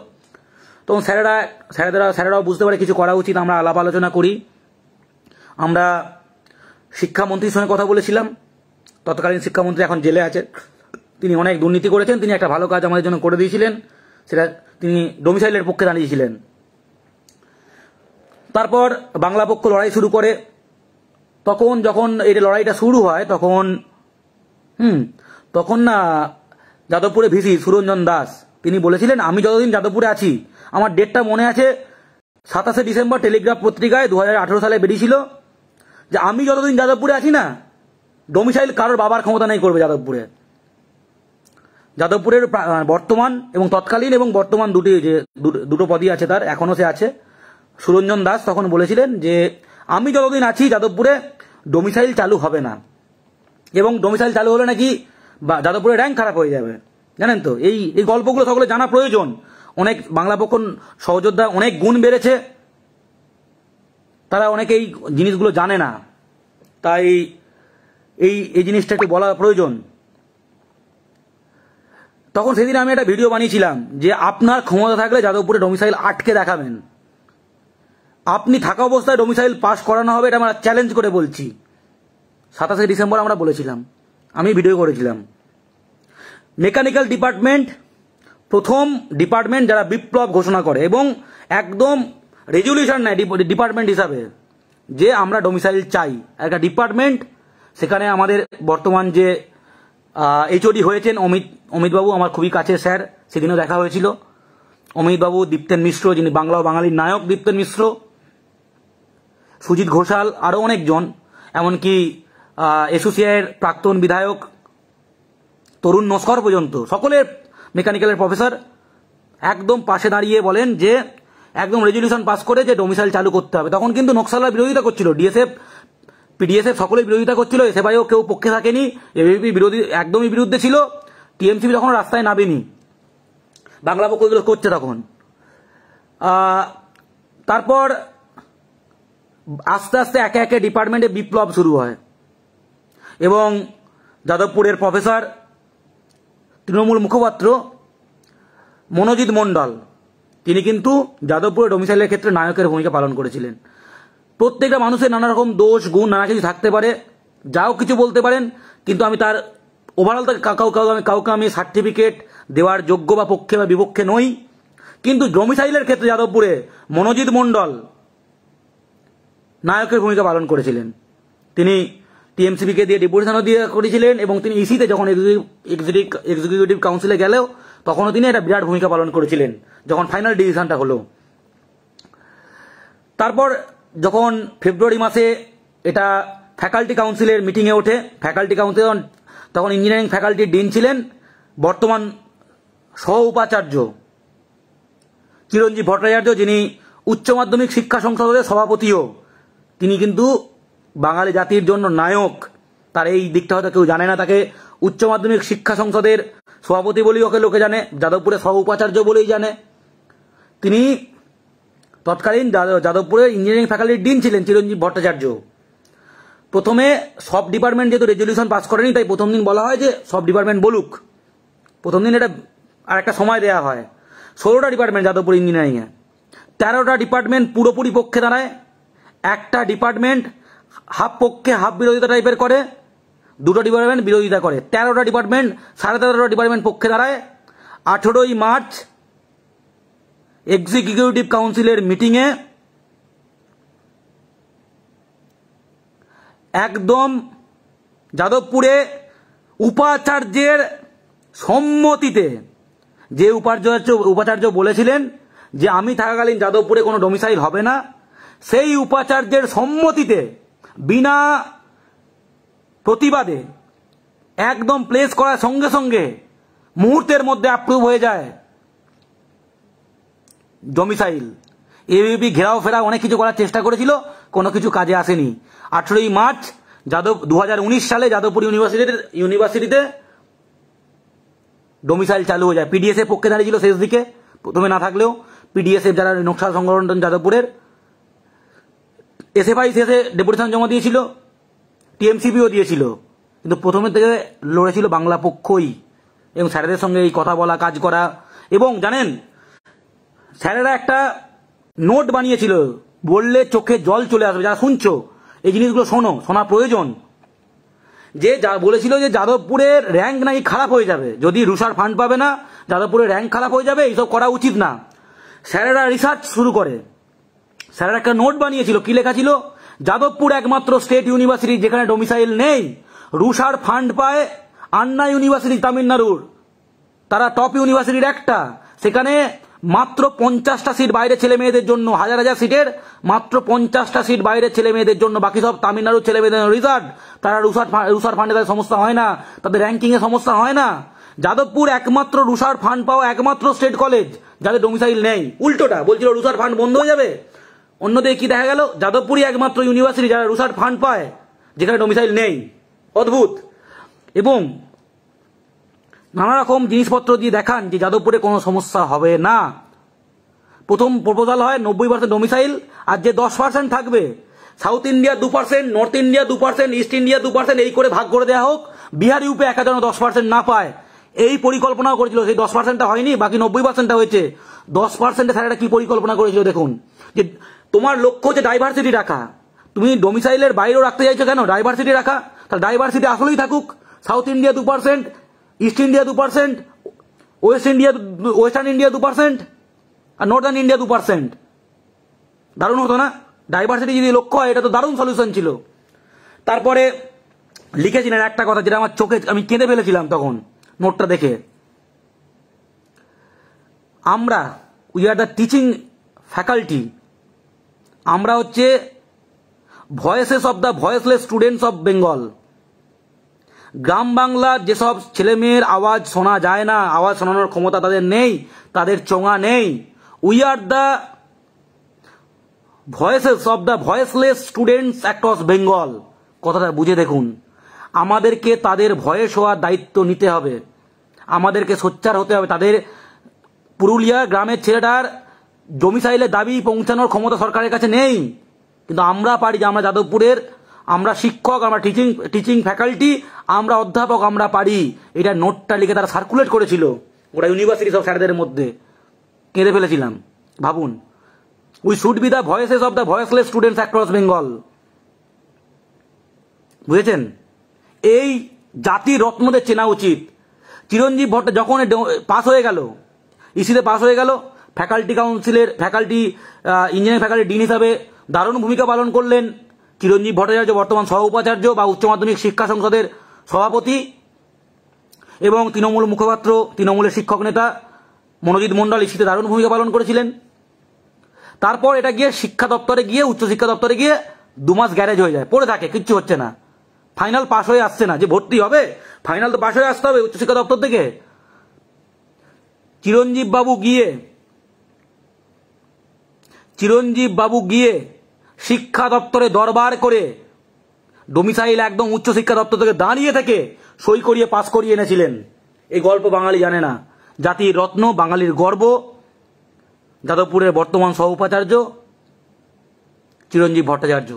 তখন স্যারেরা স্যারেরা স্যারেরাও বুঝতে পারে কিছু করা উচিত আমরা আলাপ আলোচনা করি আমরা শিক্ষামন্ত্রীর সঙ্গে কথা বলেছিলাম তৎকালীন শিক্ষামন্ত্রী এখন জেলে আছেন তিনি অনেক দুর্নীতি করেছেন তিনি একটা ভালো কাজ আমাদের জন্য করে দিয়েছিলেন সেটা তিনি ডোমিসাইলের পক্ষে দাঁড়িয়েছিলেন তারপর বাংলা পক্ষ লড়াই শুরু করে তখন যখন এই লড়াইটা শুরু হয় তখন হুম তখন না যাদবপুরে ভিসি সুরঞ্জন দাস তিনি বলেছিলেন আমি যতদিন যাদবপুরে আছি আমার ডেটটা মনে আছে সাতাশে ডিসেম্বর টেলিগ্রাফ পত্রিকায় দু সালে বেরিয়েছিল যে আমি যতদিন যাদবপুরে আছি না ডোমিসাইল কারোর বাবার ক্ষমতা নেই করবে যাদবপুরে যাদবপুরের বর্তমান এবং তৎকালীন এবং বর্তমান দুটি যে দুটো পদই আছে তার এখনও সে আছে সুরঞ্জন দাস তখন বলেছিলেন যে আমি যতদিন আছি যাদবপুরে ডোমিসাইল চালু হবে না এবং ডোমিসাইল চালু হলে নাকি বা যাদবপুরে র্যাঙ্ক খারাপ হয়ে যাবে জানেন তো এই এই গল্পগুলো সকলে জানা প্রয়োজন অনেক বাংলা পক্ষণ সহযোদ্ধা অনেক গুণ বেড়েছে তারা অনেকে এই জিনিসগুলো জানে না তাই এই এই জিনিসটা একটু বলা প্রয়োজন তখন সেদিন আমি একটা ভিডিও বানিয়েছিলাম যে আপনার ক্ষমতা থাকলে যাদবপুরে ডোমিসাইল আটকে দেখাবেন আপনি থাকা অবস্থায় ডোমিসাইল পাস করানো হবে এটা আমরা চ্যালেঞ্জ করে বলছি সাতাশে ডিসেম্বর আমরা বলেছিলাম আমি ভিডিও করেছিলাম মেকানিক্যাল ডিপার্টমেন্ট প্রথম ডিপার্টমেন্ট যারা বিপ্লব ঘোষণা করে এবং একদম রেজুলিউশন নেয় ডিপার্টমেন্ট হিসাবে যে আমরা ডোমিসাইল চাই একটা ডিপার্টমেন্ট সেখানে আমাদের বর্তমান যে এইচওডি হয়েছেন অমিত অমিতবাবু আমার খুবই কাছে স্যার সেদিনও দেখা হয়েছিল অমিতবাবু দীপ্তেন মিশ্র যিনি বাংলা ও বাঙালির নায়ক দীপ্তেন মিশ্র সুজিত ঘোষাল আরও অনেকজন এমনকি এসোসিয়ের প্রাক্তন বিধায়ক তরুণ নস্কর পর্যন্ত সকলের মেকানিক্যালের প্রফেসর একদম পাশে দাঁড়িয়ে বলেন যে একদম রেজলিউশন পাস করে যে ডোমিসাইল চালু করতে হবে তখন কিন্তু নকশালার বিরোধিতা করছিল ডিএসএফ পিডিএস এর সকলে বিরোধিতা করছিল সেবারেও কেউ পক্ষে থাকেনি এবিপি বিরোধী একদমই বিরুদ্ধে ছিল টিএমসিপি যখন রাস্তায় নামেনি বাংলা পক্ষ করছে তখন তারপর আস্তে আস্তে একে একে ডিপার্টমেন্টে বিপ্লব শুরু হয় এবং যাদবপুরের প্রফেসর তৃণমূল মুখপাত্র মনোজিৎ মণ্ডল তিনি কিন্তু যাদবপুরের ডোমিসাইলের ক্ষেত্রে নায়কের ভূমিকা পালন করেছিলেন প্রত্যেকটা মানুষের নানা রকম দোষ গুণ নানা কিছু থাকতে পারে যাও কিছু বলতে পারেন কিন্তু আমি তার ওভারঅল তাকে কাউকে আমি কাউকে আমি সার্টিফিকেট দেওয়ার যোগ্য বা পক্ষে বা বিপক্ষে নই কিন্তু জমিসাইলের ক্ষেত্রে যাদবপুরে মনোজিৎ মণ্ডল নায়কের ভূমিকা পালন করেছিলেন তিনি টিএমসিপিকে দিয়ে ডিপুটেশনও দিয়ে করেছিলেন এবং তিনি ইসিতে e যখন এক্সিকিউটিভ কাউন্সিলে গেলেও তখনও তিনি একটা বিরাট ভূমিকা পালন করেছিলেন যখন ফাইনাল ডিসিশনটা হলো তারপর যখন ফেব্রুয়ারি মাসে এটা ফ্যাকাল্টি কাউন্সিলের মিটিংয়ে ওঠে ফ্যাকাল্টি কাউন্সিল তখন ইঞ্জিনিয়ারিং ফ্যাকাল্টির ডিন ছিলেন বর্তমান সহ উপাচার্য চিরঞ্জীব ভট্টাচার্য যিনি উচ্চ মাধ্যমিক শিক্ষা সংসদের সভাপতিও তিনি কিন্তু বাঙালি জাতির জন্য নায়ক তার এই দিকটা হয়তো কেউ জানে না তাকে উচ্চ মাধ্যমিক শিক্ষা সংসদের সভাপতি বলেই ওকে লোকে জানে যাদবপুরে সহ উপাচার্য বলেই জানে তিনি তৎকালীন যাদবপুরের ইঞ্জিনিয়ারিং ফ্যাকাল্টির ডিন ছিলেন চিরঞ্জীব ভট্টাচার্য প্রথমে সব ডিপার্টমেন্ট যেহেতু রেজলিউশন পাস করেনি তাই প্রথম দিন বলা হয় যে সব ডিপার্টমেন্ট বলুক প্রথম দিন এটা আর একটা সময় দেওয়া হয় ষোলোটা ডিপার্টমেন্ট যাদবপুর ইঞ্জিনিয়ারিংয়ে তেরোটা ডিপার্টমেন্ট পুরোপুরি পক্ষে দাঁড়ায় একটা ডিপার্টমেন্ট হাফ পক্ষে হাফ বিরোধিতা টাইপের করে দুটো ডিপার্টমেন্ট বিরোধিতা করে তেরোটা ডিপার্টমেন্ট সাড়ে তেরোটা ডিপার্টমেন্ট পক্ষে দাঁড়ায় আঠেরোই মার্চ এক্সিকিউটিভ কাউন্সিলের মিটিংয়ে একদম যাদবপুরে উপাচার্যের সম্মতিতে যে উপাচার্য উপাচার্য বলেছিলেন যে আমি থাকাকালীন যাদবপুরে কোনো ডোমিসাইল হবে না সেই উপাচার্যের সম্মতিতে বিনা প্রতিবাদে একদম প্লেস করার সঙ্গে সঙ্গে মুহূর্তের মধ্যে অ্যাপ্রুভ হয়ে যায় ডোমিসাইল এবিপি ঘেরাও ফেরা অনেক কিছু করার চেষ্টা করেছিল কোনো কিছু কাজে আসেনি আঠেরোই মার্চ যাদব দু সালে যাদবপুর ইউনিভার্সিটির ইউনিভার্সিটিতে ডোমিসাইল চালু হয়ে যায় এর পক্ষে দাঁড়িয়েছিল শেষ দিকে প্রথমে না থাকলেও পিডিএসএফ যারা নকশাল সংগঠন যাদবপুরের এসএফআই শেষে ডেপুটেশন জমা দিয়েছিল টিএমসিপিও দিয়েছিল কিন্তু প্রথমের থেকে লড়েছিল বাংলা পক্ষই এবং স্যারেদের সঙ্গে এই কথা বলা কাজ করা এবং জানেন স্যারেরা একটা নোট বানিয়েছিল বললে চোখে জল চলে আসবে যারা শুনছো এই জিনিসগুলো শোনো শোনা প্রয়োজন যে যা বলেছিল যে যাদবপুরের র্যাঙ্ক নাকি খারাপ হয়ে যাবে যদি রুষার ফান্ড পাবে না যাদবপুরের র্যাঙ্ক খারাপ হয়ে যাবে এইসব করা উচিত না স্যারেরা রিসার্চ শুরু করে স্যারেরা একটা নোট বানিয়েছিল কি লেখা ছিল যাদবপুর একমাত্র স্টেট ইউনিভার্সিটি যেখানে ডোমিসাইল নেই রুষার ফান্ড পায় আন্না ইউনিভার্সিটি তামিলনাড়ুর তারা টপ ইউনিভার্সিটির একটা সেখানে মাত্র পঞ্চাশটা সিট বাইরে ছেলে মেয়েদের জন্য হাজার হাজার সিটের মাত্র পঞ্চাশটা সিট বাইরে ছেলে মেয়েদের জন্য বাকি সব তামিলনাড়ু ছেলে মেয়েদের রিজার্ভ তারা রুসার রুসার ফান্ডে তাদের সমস্যা হয় না তাদের র্যাঙ্কিংয়ে সমস্যা হয় না যাদবপুর একমাত্র রুসার ফান্ড পাওয়া একমাত্র স্টেট কলেজ যাদের ডোমিসাইল নেই উল্টোটা বলছিল রুসার ফান্ড বন্ধ হয়ে যাবে অন্যদিকে কি দেখা গেল যাদবপুরই একমাত্র ইউনিভার্সিটি যারা রুসার ফান্ড পায় যেখানে ডোমিসাইল নেই অদ্ভুত এবং নানা রকম জিনিসপত্র দিয়ে দেখান যে যাদবপুরে কোনো সমস্যা হবে না প্রথম প্রপোজাল হয় নব্বই পার্সেন্ট ডোমিসাইল আর যে দশ পার্সেন্ট থাকবে সাউথ ইন্ডিয়া দু পার্সেন্ট নর্থ ইন্ডিয়া দু পার্সেন্ট ইস্ট ইন্ডিয়া দু পার্সেন্ট এই করে ভাগ করে দেওয়া হোক বিহার ইউপি একা যেন দশ পার্সেন্ট না পায় এই পরিকল্পনাও করেছিল সেই দশ পার্সেন্টটা হয়নি বাকি নব্বই পার্সেন্টটা হয়েছে দশ পার্সেন্টে স্যারেরা কি পরিকল্পনা করেছিল দেখুন যে তোমার লক্ষ্য হচ্ছে ডাইভার্সিটি রাখা তুমি ডোমিসাইলের বাইরেও রাখতে চাইছো কেন ডাইভার্সিটি রাখা তাহলে ডাইভার্সিটি আসলেই থাকুক সাউথ ইন্ডিয়া দু পার্সেন্ট ইস্ট ইন্ডিয়া দু percent West India Western India দু পার্সেন্ট আর নর্দার্ন ইন্ডিয়া দু পার্সেন্ট দারুণ হতো না ডাইভার্সিটি যদি লক্ষ্য হয় এটা তো দারুণ সলিউশন ছিল তারপরে লিখেছিলেন একটা কথা যেটা আমার চোখে আমি কেঁদে ফেলেছিলাম তখন নোটটা দেখে আমরা we are the teaching faculty আমরা হচ্ছে voices of the voiceless students of Bengal গ্রাম বাংলার যেসব ছেলে মেয়ের আওয়াজ শোনা যায় না আওয়াজ শোনানোর ক্ষমতা তাদের নেই তাদের চোঙা নেই we are the voices of the voiceless students across Bengal কথাটা বুঝে দেখুন আমাদেরকে তাদের ভয়েস হওয়ার দায়িত্ব নিতে হবে আমাদেরকে সোচ্চার হতে হবে তাদের পুরুলিয়া গ্রামের ছেলেটার জমি সাইলে দাবি পৌঁছানোর ক্ষমতা সরকারের কাছে নেই কিন্তু আমরা পারি যে আমরা যাদবপুরের আমরা শিক্ষক আমরা টিচিং টিচিং ফ্যাকাল্টি আমরা অধ্যাপক আমরা পারি এটা নোটটা লিখে তারা সার্কুলেট করেছিল ওটা ইউনিভার্সিটি সব স্যারদের মধ্যে কেঁদে ফেলেছিলাম ভাবুন we should be the voices of the voiceless students across Bengal বুঝেছেন এই জাতি রত্নদের চেনা উচিত চিরঞ্জীব ভট্ট যখন পাস হয়ে গেল ইসিতে পাস হয়ে গেল ফ্যাকাল্টি কাউন্সিলের ফ্যাকাল্টি ইঞ্জিনিয়ারিং ফ্যাকাল্টি ডিন হিসাবে দারুণ ভূমিকা পালন করলেন চিরঞ্জীব ভট্টাচার্য বর্তমান সহ উপাচার্য বা উচ্চ মাধ্যমিক শিক্ষা সংসদের সভাপতি এবং তৃণমূল মুখপাত্র তৃণমূলের শিক্ষক নেতা মনোজিৎ মণ্ডল ইস্যুতে দারুণ ভূমিকা পালন করেছিলেন তারপর এটা গিয়ে শিক্ষা দপ্তরে গিয়ে উচ্চশিক্ষা দপ্তরে গিয়ে দুমাস গ্যারেজ হয়ে যায় পড়ে থাকে কিচ্ছু হচ্ছে না ফাইনাল পাশ হয়ে আসছে না যে ভর্তি হবে ফাইনাল তো পাশ হয়ে আসতে হবে উচ্চশিক্ষা দপ্তর থেকে চিরঞ্জীব বাবু গিয়ে চিরঞ্জীব বাবু গিয়ে শিক্ষা দপ্তরে দরবার করে ডোমিসাইল একদম উচ্চ শিক্ষা দপ্তর থেকে দাঁড়িয়ে থেকে সই করিয়ে পাশ করিয়ে এনেছিলেন এই গল্প বাঙালি জানে না জাতির রত্ন বাঙালির গর্ব যাদবপুরের বর্তমান সহ উপাচার্য চিরঞ্জীব ভট্টাচার্য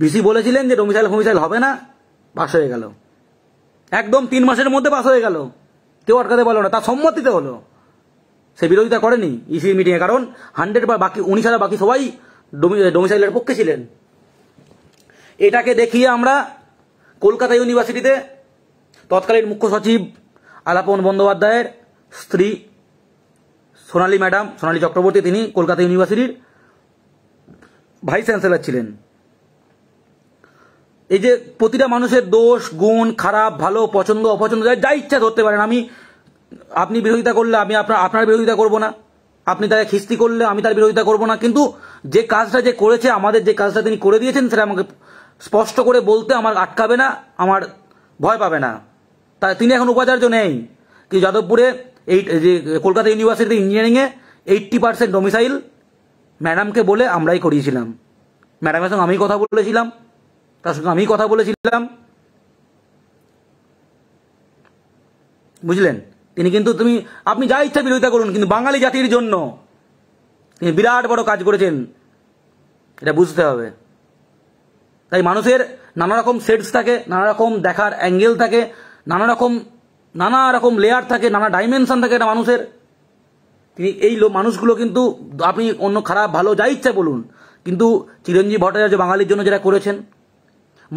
বিসি বলেছিলেন যে ডোমিসাইল ফমিসাইল হবে না পাশ হয়ে গেল একদম তিন মাসের মধ্যে পাশ হয়ে গেল কেউ আটকাতে পারলো না তার সম্মতিতে হলো সে বিরোধিতা করেনি ইসির মিটিংয়ে কারণ হান্ড্রেড বা বাকি উনি ছাড়া বাকি সবাই ডোমিসাইলের পক্ষে ছিলেন এটাকে দেখিয়ে আমরা কলকাতা ইউনিভার্সিটিতে তৎকালীন মুখ্য সচিব আলাপন বন্দ্যোপাধ্যায়ের স্ত্রী সোনালী ম্যাডাম সোনালী চক্রবর্তী তিনি কলকাতা ইউনিভার্সিটির ভাইস চ্যান্সেলার ছিলেন এই যে প্রতিটা মানুষের দোষ গুণ খারাপ ভালো পছন্দ অপছন্দ যা ইচ্ছা ধরতে পারেন আমি আপনি বিরোধিতা করলে আমি আপনার আপনার বিরোধিতা করব না আপনি তাকে খিস্তি করলে আমি তার বিরোধিতা করব না কিন্তু যে কাজটা যে করেছে আমাদের যে কাজটা তিনি করে দিয়েছেন সেটা আমাকে স্পষ্ট করে বলতে আমার আটকাবে না আমার ভয় পাবে না তা তিনি এখন উপাচার্য নেই কি যাদবপুরে এই যে কলকাতা ইউনিভার্সিটি ইঞ্জিনিয়ারিংয়ে এইট্টি পার্সেন্ট ডোমিসাইল ম্যাডামকে বলে আমরাই করিয়েছিলাম ম্যাডামের সঙ্গে আমি কথা বলেছিলাম তার সঙ্গে আমি কথা বলেছিলাম বুঝলেন তিনি কিন্তু তুমি আপনি যা ইচ্ছা বিরোধিতা করুন কিন্তু বাঙালি জাতির জন্য তিনি বিরাট বড় কাজ করেছেন এটা বুঝতে হবে তাই মানুষের নানা রকম সেটস থাকে নানা রকম দেখার অ্যাঙ্গেল থাকে নানা রকম নানা রকম লেয়ার থাকে নানা ডাইমেনশন থাকে এটা মানুষের তিনি এই মানুষগুলো কিন্তু আপনি অন্য খারাপ ভালো যা ইচ্ছা বলুন কিন্তু চিরঞ্জীব ভট্টাচার্য বাঙালির জন্য যেটা করেছেন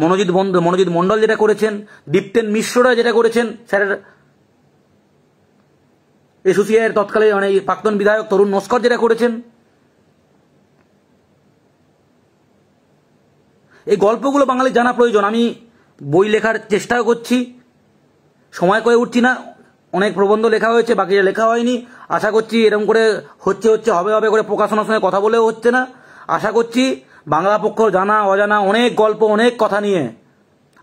মনোজিৎ বন্ধ মনোজিৎ মণ্ডল যেটা করেছেন দীপ্তেন মিশ্ররা যেটা করেছেন স্যারের এসোসিয়ার তৎকালে মানে প্রাক্তন বিধায়ক তরুণ নস্কর যেটা করেছেন এই গল্পগুলো বাঙালির জানা প্রয়োজন আমি বই লেখার চেষ্টাও করছি সময় করে উঠছি না অনেক প্রবন্ধ লেখা হয়েছে বাকিটা লেখা হয়নি আশা করছি এরকম করে হচ্ছে হচ্ছে হবে হবে করে প্রকাশনার সঙ্গে কথা বলেও হচ্ছে না আশা করছি বাংলা পক্ষ জানা অজানা অনেক গল্প অনেক কথা নিয়ে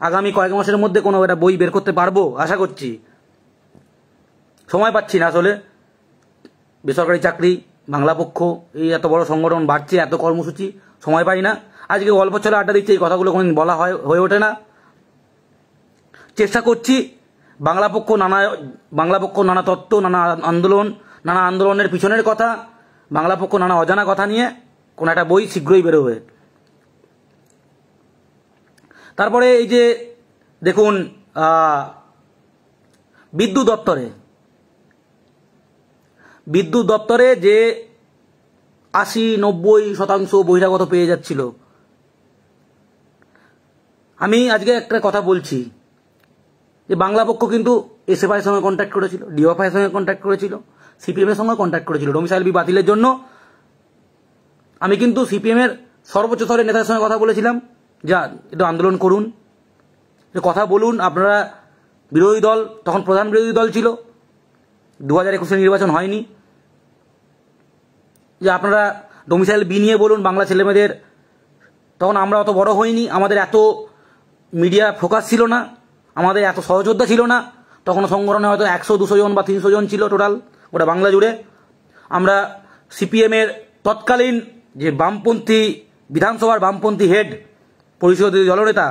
আগামী কয়েক মাসের মধ্যে কোনো একটা বই বের করতে পারবো আশা করছি সময় পাচ্ছি না আসলে বেসরকারি চাকরি বাংলা পক্ষ এই এত বড় সংগঠন বাড়ছে এত কর্মসূচি সময় পাই না আজকে অল্প ছলে আড্ডা দিচ্ছে এই কথাগুলো কোনোদিন বলা হয় হয়ে ওঠে না চেষ্টা করছি বাংলা পক্ষ নানা বাংলা পক্ষ নানা তত্ত্ব নানা আন্দোলন নানা আন্দোলনের পিছনের কথা বাংলা পক্ষ নানা অজানা কথা নিয়ে কোনো একটা বই শীঘ্রই বেরোবে তারপরে এই যে দেখুন বিদ্যুৎ দপ্তরে বিদ্যুৎ দপ্তরে যে আশি নব্বই শতাংশ বহিরাগত পেয়ে যাচ্ছিল আমি আজকে একটা কথা বলছি যে বাংলা পক্ষ কিন্তু এসএফআই সঙ্গে কন্ট্যাক্ট করেছিল ডিওএফআই সঙ্গে কন্ট্যাক্ট করেছিল সিপিএম এর সঙ্গে কন্ট্যাক্ট করেছিল ডোমিসাইল বি বাতিলের জন্য আমি কিন্তু সিপিএম এর সর্বোচ্চ স্তরের নেতার সঙ্গে কথা বলেছিলাম যা একটু আন্দোলন করুন কথা বলুন আপনারা বিরোধী দল তখন প্রধান বিরোধী দল ছিল দু হাজার একুশে নির্বাচন হয়নি যে আপনারা ডোমিসাইল বি নিয়ে বলুন বাংলা ছেলেমেয়েদের তখন আমরা অত বড় হইনি আমাদের এত মিডিয়া ফোকাস ছিল না আমাদের এত সহযোদ্ধা ছিল না তখন সংগঠনে হয়তো একশো দুশো জন বা তিনশো জন ছিল টোটাল ওটা বাংলা জুড়ে আমরা সিপিএমের তৎকালীন যে বামপন্থী বিধানসভার বামপন্থী হেড পরিষদের দলনেতা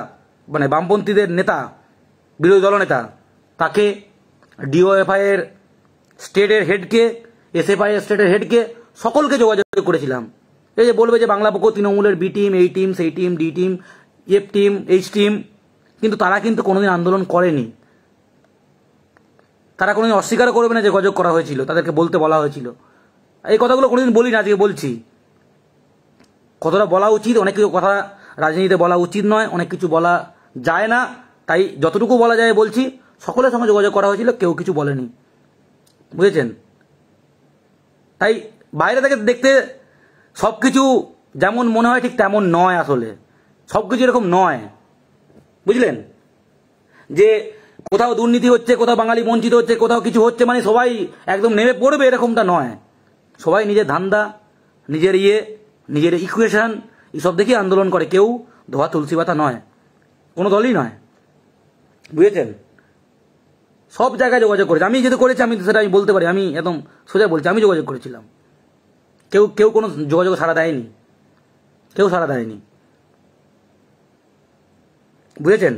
মানে বামপন্থীদের নেতা বিরোধী দলনেতা তাকে ডিওএফআইয়ের স্টেটের হেডকে এসএফআইয়ের স্টেটের হেডকে সকলকে যোগাযোগ করেছিলাম এই যে বলবে যে বাংলা পক্ষ তৃণমূলের বি টিম এই টিম সেই team D team F team H team কিন্তু তারা কিন্তু কোনোদিন আন্দোলন করেনি তারা কোনোদিন অস্বীকার করবে না যে গজব করা হয়েছিল তাদেরকে বলতে বলা হয়েছিল এই কথাগুলো কোনোদিন বলি না আজকে বলছি কতটা বলা উচিত অনেক কিছু কথা রাজনীতিতে বলা উচিত নয় অনেক কিছু বলা যায় না তাই যতটুকু বলা যায় বলছি সকলের সঙ্গে যোগাযোগ করা হয়েছিল কেউ কিছু বলেনি বুঝেছেন তাই বাইরে থেকে দেখতে সব কিছু যেমন মনে হয় ঠিক তেমন নয় আসলে সব কিছু এরকম নয় বুঝলেন যে কোথাও দুর্নীতি হচ্ছে কোথাও বাঙালি বঞ্চিত হচ্ছে কোথাও কিছু হচ্ছে মানে সবাই একদম নেমে পড়বে এরকমটা নয় সবাই নিজের ধান্দা নিজের ইয়ে নিজের ইকুয়েশন এসব দেখি আন্দোলন করে কেউ ধোয়া তুলসী পাতা নয় কোনো দলই নয় বুঝেছেন সব জায়গায় যোগাযোগ করেছে আমি যেহেতু করেছি আমি সেটা আমি বলতে পারি আমি একদম সোজা বলছি আমি যোগাযোগ করেছিলাম কেউ কেউ কোনো যোগাযোগ সাড়া দেয়নি কেউ সাড়া দেয়নি বুঝেছেন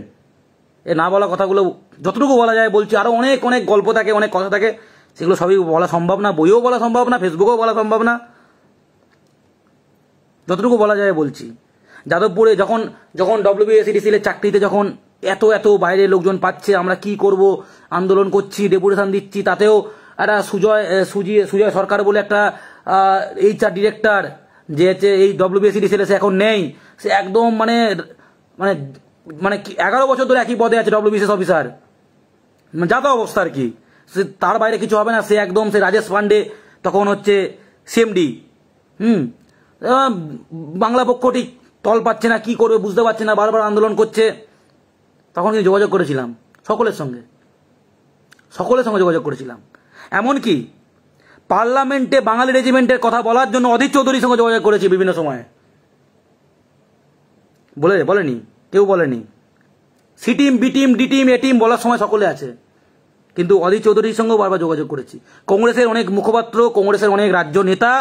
এ না বলা কথাগুলো যতটুকু বলা যায় বলছি আরও অনেক অনেক গল্প থাকে অনেক কথা থাকে সেগুলো সবই বলা সম্ভব না বইও বলা সম্ভব না ফেসবুকেও বলা সম্ভব না যতটুকু বলা যায় বলছি যাদবপুরে যখন যখন এর চাকরিতে যখন এত এত বাইরে লোকজন পাচ্ছে আমরা কি করব আন্দোলন করছি ডেপুটেশন দিচ্ছি তাতেও একটা সুজয় সুজি সুজয় সরকার বলে একটা এইচআর ডিরেক্টর যে হচ্ছে এই ডব্লিউবিএসি ডিসেলে সে এখন নেই সে একদম মানে মানে মানে এগারো বছর ধরে একই পদে আছে ডব্লিউবিসিএস অফিসার মানে যা তো অবস্থা আর কি সে তার বাইরে কিছু হবে না সে একদম সে রাজেশ পান্ডে তখন হচ্ছে সিএমডি হুম বাংলা পক্ষ ঠিক তল পাচ্ছে না কি করবে বুঝতে পারছে না বারবার আন্দোলন করছে তখন কিন্তু যোগাযোগ করেছিলাম সকলের সঙ্গে সকলের সঙ্গে যোগাযোগ করেছিলাম এমনকি পার্লামেন্টে বাঙালি রেজিমেন্টের কথা বলার জন্য অধীর চৌধুরীর সঙ্গে যোগাযোগ করেছি বিভিন্ন সময়ে বলে বলেনি কেউ বলেনি C team B team D team A team বলার সময় সকলে আছে কিন্তু অধীর চৌধুরীর সঙ্গে বারবার যোগাযোগ করেছি কংগ্রেসের অনেক মুখপাত্র কংগ্রেসের অনেক রাজ্য নেতা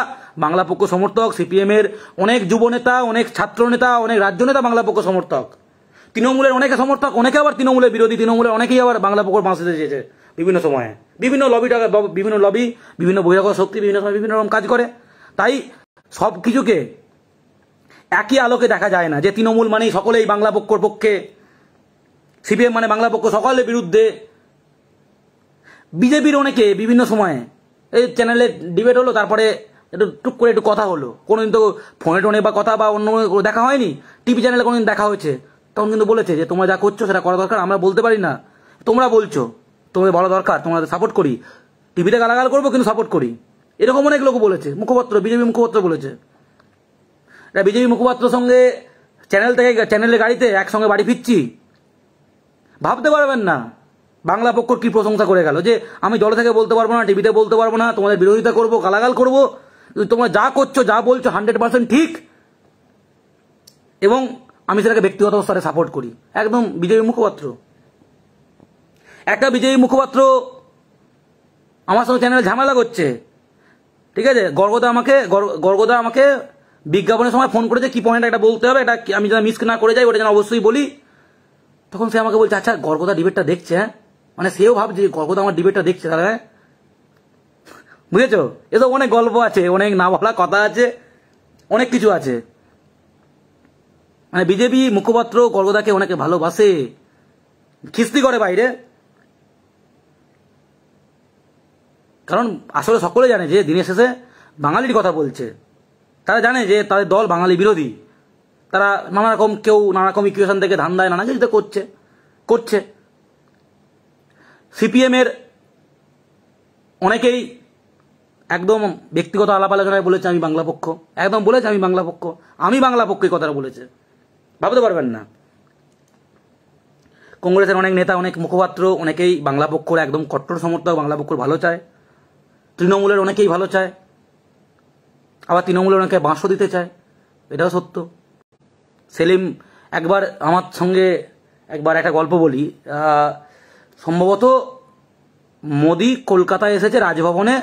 বাংলা পক্ষ সমর্থক সিপিএম এর অনেক যুব নেতা অনেক ছাত্র নেতা অনেক রাজ্য নেতা বাংলা পক্ষ সমর্থক তৃণমূলের অনেকে সমর্থক অনেকে আবার তৃণমূলের বিরোধী তৃণমূলের অনেকেই আবার বাংলা পক্ষ বাঁচতে চেয়েছে বিভিন্ন সময়ে বিভিন্ন লবি বিভিন্ন লবি বিভিন্ন বহিরাগত শক্তি বিভিন্ন সময় বিভিন্ন রকম কাজ করে তাই সব কিছুকে একই আলোকে দেখা যায় না যে তৃণমূল মানেই সকলেই বাংলা পক্ষর পক্ষে সিপিএম মানে বাংলা পক্ষ সকলের বিরুদ্ধে বিজেপির অনেকে বিভিন্ন সময়ে এই চ্যানেলে ডিবেট হলো তারপরে একটু টুক করে একটু কথা হলো কোনোদিন তো ফোনে টোনে বা কথা বা অন্য দেখা হয়নি টিভি চ্যানেলে কোনোদিন দেখা হয়েছে তখন কিন্তু বলেছে যে তোমরা যা করছো সেটা করা দরকার আমরা বলতে পারি না তোমরা বলছো তোমাদের বলা দরকার তোমাদের সাপোর্ট করি টিভিতে গালাগাল করবো কিন্তু সাপোর্ট করি এরকম অনেক লোক বলেছে মুখপাত্র বিজেপি মুখপাত্র বলেছে এটা বিজেপি মুখপাত্র সঙ্গে চ্যানেল থেকে চ্যানেলের গাড়িতে একসঙ্গে বাড়ি ফিরছি ভাবতে পারবেন না বাংলা পক্ষ কি প্রশংসা করে গেল যে আমি দল থেকে বলতে পারবো না টিভিতে বলতে পারবো না তোমাদের বিরোধিতা করবো গালাগাল করবো তোমরা যা করছো যা বলছো হান্ড্রেড পার্সেন্ট ঠিক এবং আমি সেটাকে ব্যক্তিগত স্তরে সাপোর্ট করি একদম বিজেপি মুখপাত্র একটা বিজয়ী মুখপাত্র আমার সঙ্গে চ্যানেলে ঝামেলা করছে ঠিক আছে গর্গদা আমাকে গর্গদা আমাকে বিজ্ঞাপনের সময় ফোন করেছে কি পয়েন্ট একটা বলতে হবে এটা আমি যেন মিস না করে যাই ওটা যেন অবশ্যই বলি তখন সে আমাকে বলছে আচ্ছা গর্গদা ডিবেটটা দেখছে হ্যাঁ? মানে সেও ভাবছে গর্গদা আমার ডিবেটটা দেখছে তাহলে হ্যাঁ? বুঝেছো এসব অনেক গল্প আছে অনেক না বলা কথা আছে অনেক কিছু আছে মানে বিজেপি মুখপাত্র গর্গদাকে অনেকে ভালোবাসে খিস্তি করে বাইরে কারণ আসলে সকলে জানে যে দিনের শেষে বাঙালির কথা বলছে তারা জানে যে তাদের দল বাঙালি বিরোধী তারা নানা রকম কেউ নানা রকম ইকুয়েশন থেকে ধান্দায় নানা কিছুতে করছে করছে সিপিএমের অনেকেই একদম ব্যক্তিগত আলাপ আলোচনায় বলেছে আমি বাংলা পক্ষ একদম বলেছে আমি বাংলা পক্ষ আমি বাংলা পক্ষে কথাটা বলেছে ভাবতে পারবেন না কংগ্রেসের অনেক নেতা অনেক মুখপাত্র অনেকেই বাংলা পক্ষর একদম কট্টর সমর্থক বাংলা পক্ষর ভালো চায় তৃণমূলের অনেকেই ভালো চায় আবার তৃণমূলের অনেকে বাঁশও দিতে চায় এটাও সত্য সেলিম একবার আমার সঙ্গে একবার একটা গল্প বলি সম্ভবত মোদি কলকাতায় এসেছে রাজভবনে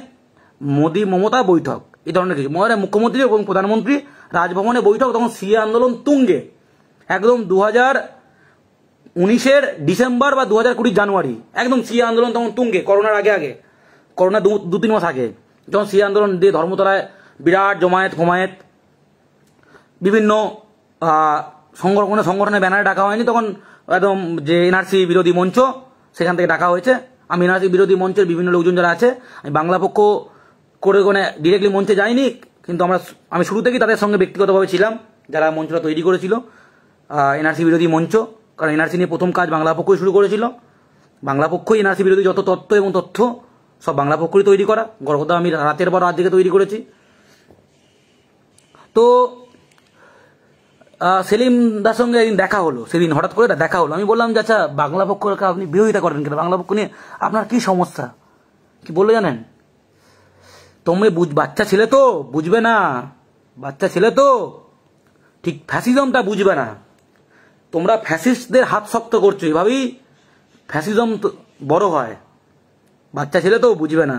মোদি মমতা বৈঠক এই ধরনের কিছু মহারাজ মানে মুখ্যমন্ত্রী এবং প্রধানমন্ত্রী রাজভবনে বৈঠক তখন সিএ আন্দোলন তুঙ্গে একদম দু হাজার উনিশের ডিসেম্বর বা দু হাজার কুড়ির জানুয়ারি একদম সিএ আন্দোলন তখন তুঙ্গে করোনার আগে আগে করোনা দু তিন মাস আগে যখন সেই আন্দোলন দিয়ে ধর্মতলায় বিরাট জমায়েত ফমায়েত বিভিন্ন সংগঠনে সংগঠনে ব্যানারে ডাকা হয়নি তখন একদম যে এনআরসি বিরোধী মঞ্চ সেখান থেকে ডাকা হয়েছে আমি এনআরসি বিরোধী মঞ্চের বিভিন্ন লোকজন যারা আছে আমি বাংলা পক্ষ করে কোনো ডিরেক্টলি মঞ্চে যাইনি কিন্তু আমরা আমি শুরু থেকেই তাদের সঙ্গে ব্যক্তিগতভাবে ছিলাম যারা মঞ্চটা তৈরি করেছিল এনআরসি বিরোধী মঞ্চ কারণ এনআরসি নিয়ে প্রথম কাজ বাংলা পক্ষই শুরু করেছিল বাংলা পক্ষই এনআরসি বিরোধী যত তথ্য এবং তথ্য সব বাংলা পক্ষরই তৈরি করা গর্ভতা আমি রাতের পর রাত দিকে তৈরি করেছি তো দার সঙ্গে একদিন দেখা হলো সেদিন হঠাৎ করে দেখা হলো আমি বললাম যে আচ্ছা বাংলা পক্ষকে আপনি বিরোধিতা করেন কিনা বাংলা পক্ষ নিয়ে আপনার কি সমস্যা কি বললো জানেন বুঝ বাচ্চা ছেলে তো বুঝবে না বাচ্চা ছেলে তো ঠিক ফ্যাসিজমটা বুঝবে না তোমরা ফ্যাসিস্টদের হাত শক্ত করছো এভাবেই ফ্যাসিজম বড় হয় বাচ্চা ছেলে তো বুঝবে না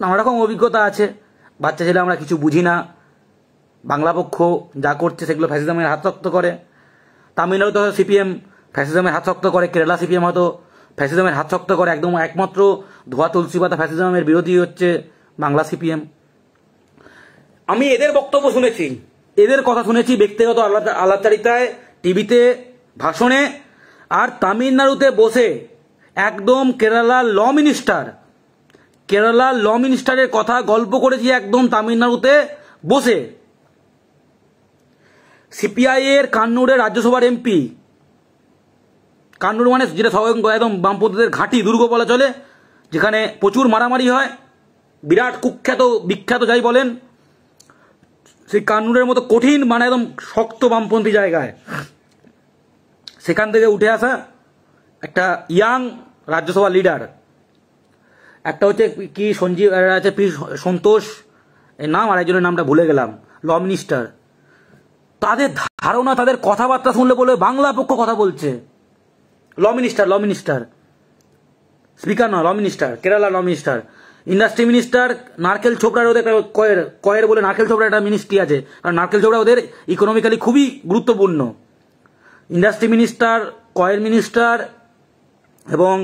নানা রকম অভিজ্ঞতা আছে বাচ্চা ছেলে আমরা কিছু বুঝি না বাংলা পক্ষ যা করছে সেগুলো ফ্যাসিজমের হাত শক্ত করে তামিলনাড়ু তো সিপিএম ফ্যাসিজমের হাত শক্ত করে কেরালা সিপিএম হয়তো ফ্যাসিজমের হাত শক্ত করে একদম একমাত্র ধোয়া তুলসী পাতা ফ্যাসিজমের বিরোধী হচ্ছে বাংলা সিপিএম আমি এদের বক্তব্য শুনেছি এদের কথা শুনেছি ব্যক্তিগত আলাপচারিতায় টিভিতে ভাষণে আর তামিলনাড়ুতে বসে একদম কেরালার ল মিনিস্টার কেরালার ল মিনিস্টারের কথা গল্প করেছি একদম তামিলনাড়ুতে বসে সিপিআই এর কান্নুরের রাজ্যসভার এমপি কান্নুর মানে যেটা একদম বামপন্থীদের ঘাঁটি দুর্গ বলা চলে যেখানে প্রচুর মারামারি হয় বিরাট কুখ্যাত বিখ্যাত যাই বলেন সেই কান্নুরের মতো কঠিন মানে একদম শক্ত বামপন্থী জায়গায় সেখান থেকে উঠে আসা একটা ইয়াং রাজ্যসভা লিডার একটা হচ্ছে কি সঞ্জীব আছে পি সন্তোষ এর নাম আর একজনের নামটা ভুলে গেলাম ল মিনিস্টার তাদের ধারণা তাদের কথাবার্তা শুনলে বলে বাংলা পক্ষ কথা বলছে law minister law minister speaker নয় law minister Kerala law minister industry minister নারকেল চোপড়ার ওদের কয়ের কয়ের বলে নারকেল চোপড়া একটা মিনিস্ট্রি আছে কারণ নারকেল চোপড়া ওদের ইকোনমিক্যালি খুবই গুরুত্বপূর্ণ ইন্ডাস্ট্রি মিনিস্টার কয়ের মিনিস্টার এবং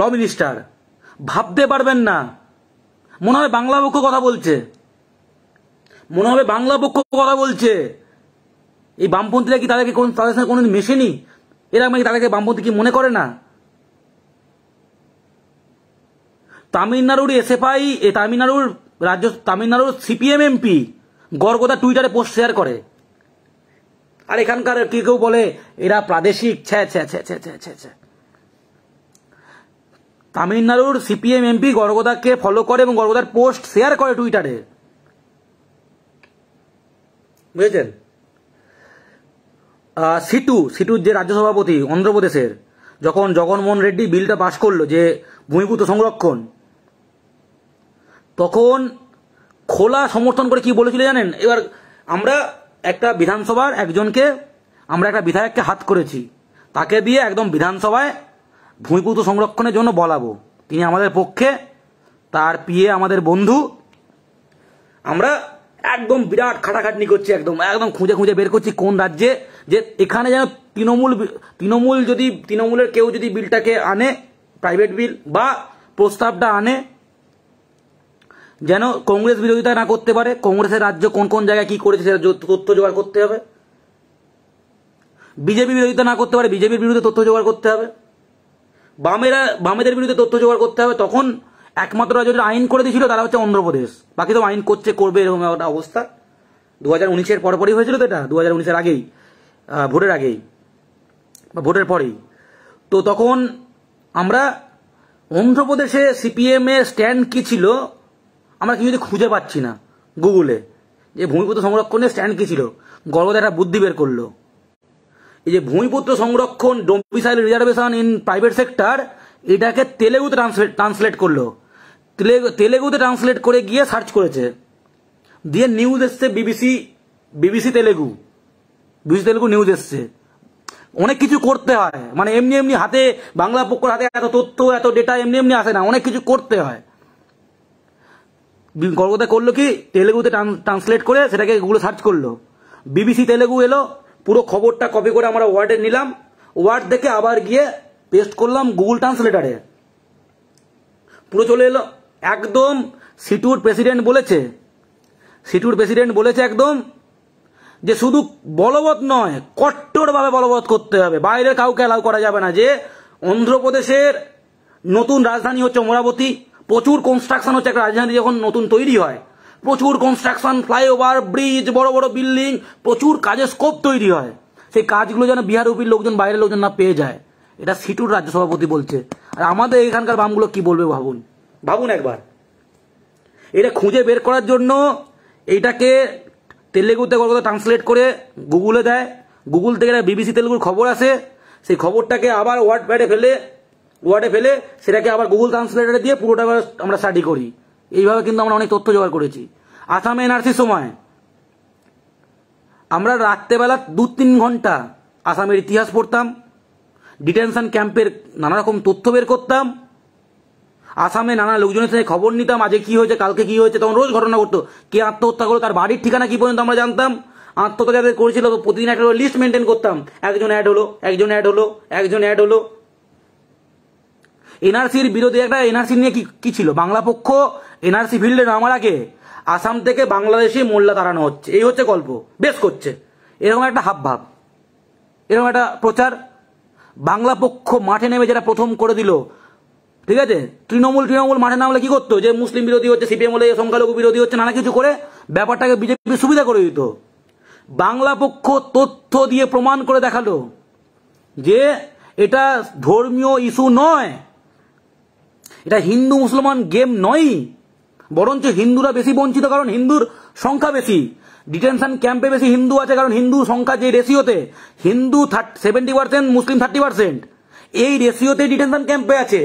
ল মিনিস্টার ভাবতে পারবেন না মনে হবে বাংলা পক্ষ কথা বলছে মনে হবে বাংলা পক্ষ কথা বলছে এই বামপন্থীরা কি তাদেরকে কোন তাদের সাথে কোনোদিন মেশেনি এরা মানে তাদেরকে বামপন্থী কি মনে করে না তামিলনাড়ুর এসএফআই এ তামিলনাড়ুর রাজ্য তামিলনাড়ুর সিপিএম এমপি গর্গদা টুইটারে পোস্ট শেয়ার করে আর এখানকার কেউ কেউ বলে এরা প্রাদেশিক ছ্যা ছ্যা ছ্যা ছ্যা ছ্যা ছ্যা তামিলনাড়ুর সিপিএম এমপি গর্গদাকে ফলো করে এবং গর্গদার পোস্ট শেয়ার করে টুইটারে বুঝেছেন সিটু সিটুর যে রাজ্য সভাপতি অন্ধ্রপ্রদেশের যখন জগনমোহন রেড্ডি বিলটা পাশ করলো যে ভূমিপুত্র সংরক্ষণ তখন খোলা সমর্থন করে কি বলেছিল জানেন এবার আমরা একটা বিধানসভার একজনকে আমরা একটা বিধায়ককে হাত করেছি তাকে দিয়ে একদম বিধানসভায় ভূমিপুত্র সংরক্ষণের জন্য বলাবো তিনি আমাদের পক্ষে তার পিয়ে আমাদের বন্ধু আমরা একদম বিরাট খাটাখাটনি করছি একদম একদম খুঁজে খুঁজে বের করছি কোন রাজ্যে যে এখানে যেন তৃণমূল তৃণমূল যদি তৃণমূলের কেউ যদি বিলটাকে আনে প্রাইভেট বিল বা প্রস্তাবটা আনে যেন কংগ্রেস বিরোধিতা না করতে পারে কংগ্রেসের রাজ্য কোন কোন জায়গায় কি করেছে সেটা তথ্য জোগাড় করতে হবে বিজেপি বিরোধিতা না করতে পারে বিজেপির বিরুদ্ধে তথ্য জোগাড় করতে হবে বামেরা বামেদের বিরুদ্ধে তথ্য জোগাড় করতে হবে তখন একমাত্র রাজ্য আইন করে দিয়েছিল তারা হচ্ছে অন্ধ্রপ্রদেশ বাকি তো আইন করছে করবে এরকম একটা অবস্থা দু হাজার উনিশের পরপরই হয়েছিল তো এটা দু হাজার উনিশের আগেই ভোটের আগেই বা ভোটের পরেই তো তখন আমরা অন্ধ্রপ্রদেশে সিপিএম এর স্ট্যান্ড কি ছিল আমরা যদি খুঁজে পাচ্ছি না গুগলে যে ভূমিপুত্র সংরক্ষণের স্ট্যান্ড কী ছিল গর্বদা একটা বুদ্ধি বের করলো এই যে ভূমিপুত্র সংরক্ষণ domicile reservation in private sector এটাকে তেলেগুতে ট্রান্সলেট করলো তেলেগুতে ট্রান্সলেট করে গিয়ে সার্চ করেছে দিয়ে নিউজ এসছে BBC BBC Telugu BBC Telugu news এসছে অনেক কিছু করতে হয় মানে এমনি এমনি হাতে বাংলা পক্ষ হাতে এত তথ্য এত ডেটা এমনি এমনি আসে না অনেক কিছু করতে হয় কলকাতায় করলো কি তেলেগুতে ট্রান্সলেট করে সেটাকে গুগলে সার্চ করলো বিবিসি তেলেগু এলো পুরো খবরটা কপি করে আমরা ওয়ার্ডে নিলাম ওয়ার্ড দেখে আবার গিয়ে পেস্ট করলাম গুগল ট্রান্সলেটারে পুরো চলে এলো একদম সিটুর প্রেসিডেন্ট বলেছে সিটুর প্রেসিডেন্ট বলেছে একদম যে শুধু বলবৎ নয় কট্টরভাবে বলবৎ করতে হবে বাইরে কাউকে অ্যালাউ করা যাবে না যে অন্ধ্রপ্রদেশের নতুন রাজধানী হচ্ছে অমরাবতী প্রচুর কনস্ট্রাকশন হচ্ছে একটা রাজধানী যখন নতুন তৈরি হয় প্রচুর কনস্ট্রাকশন ফ্লাইওভার ব্রিজ বড় বড় বিল্ডিং প্রচুর কাজের স্কোপ তৈরি হয় সেই কাজগুলো যেন বিহার ইউপির লোকজন বাইরের লোকজন না পেয়ে যায় এটা সিটুর রাজ্য সভাপতি বলছে আর আমাদের এখানকার বামগুলো কি বলবে ভাবুন ভাবুন একবার এটা খুঁজে বের করার জন্য এইটাকে তেলেগুতে কলকাতা ট্রান্সলেট করে গুগলে দেয় গুগল থেকে বিবিসি তেলেগুর খবর আসে সেই খবরটাকে আবার ওয়ার্ড প্যাডে ফেলে ওয়ার্ডে ফেলে সেটাকে আবার গুগল ট্রান্সলেটারে দিয়ে পুরোটা আমরা স্টাডি করি এইভাবে কিন্তু আমরা অনেক তথ্য জোগাড় করেছি আসামে এনআরসির সময় আমরা রাত্রেবেলা দু তিন ঘন্টা আসামের ইতিহাস পড়তাম ডিটেনশন ক্যাম্পের নানা রকম তথ্য বের করতাম আসামে নানা লোকজনের সাথে খবর নিতাম আজকে কি হয়েছে কালকে কি হয়েছে তখন রোজ ঘটনা করতো কে আত্মহত্যা করলো তার বাড়ির ঠিকানা কি পর্যন্ত আমরা জানতাম আত্মহত্যা যাদের করেছিল প্রতিদিন একটা লিস্ট মেনটেন করতাম একজন অ্যাড হলো একজন অ্যাড হলো একজন অ্যাড হলো এনআরসির বিরোধী একটা এনআরসি নিয়ে কি ছিল বাংলা পক্ষ এনআরসি ফিল্ডে নামার আগে আসাম থেকে বাংলাদেশে মোল্লা তাড়ানো হচ্ছে এই হচ্ছে গল্প বেশ করছে এরকম একটা হাবভাব এরকম একটা প্রচার বাংলা পক্ষ মাঠে নেমে যেটা প্রথম করে দিল ঠিক আছে তৃণমূল তৃণমূল মাঠে নামলে কি করতো যে মুসলিম বিরোধী হচ্ছে সিপিএম হলে সংখ্যালঘু বিরোধী হচ্ছে নানা কিছু করে ব্যাপারটাকে বিজেপি সুবিধা করে দিত বাংলা পক্ষ তথ্য দিয়ে প্রমাণ করে দেখালো যে এটা ধর্মীয় ইস্যু নয় এটা হিন্দু মুসলমান গেম নয় বরঞ্চ হিন্দুরা বেশি বঞ্চিত কারণ হিন্দুর সংখ্যা বেশি ডিটেনশন ক্যাম্পে বেশি হিন্দু আছে কারণ হিন্দু সংখ্যা যে রেশিওতে Hindu seventy percent Muslim thirty percent এই রেশিওতেই ডিটেনশন ক্যাম্পে আছে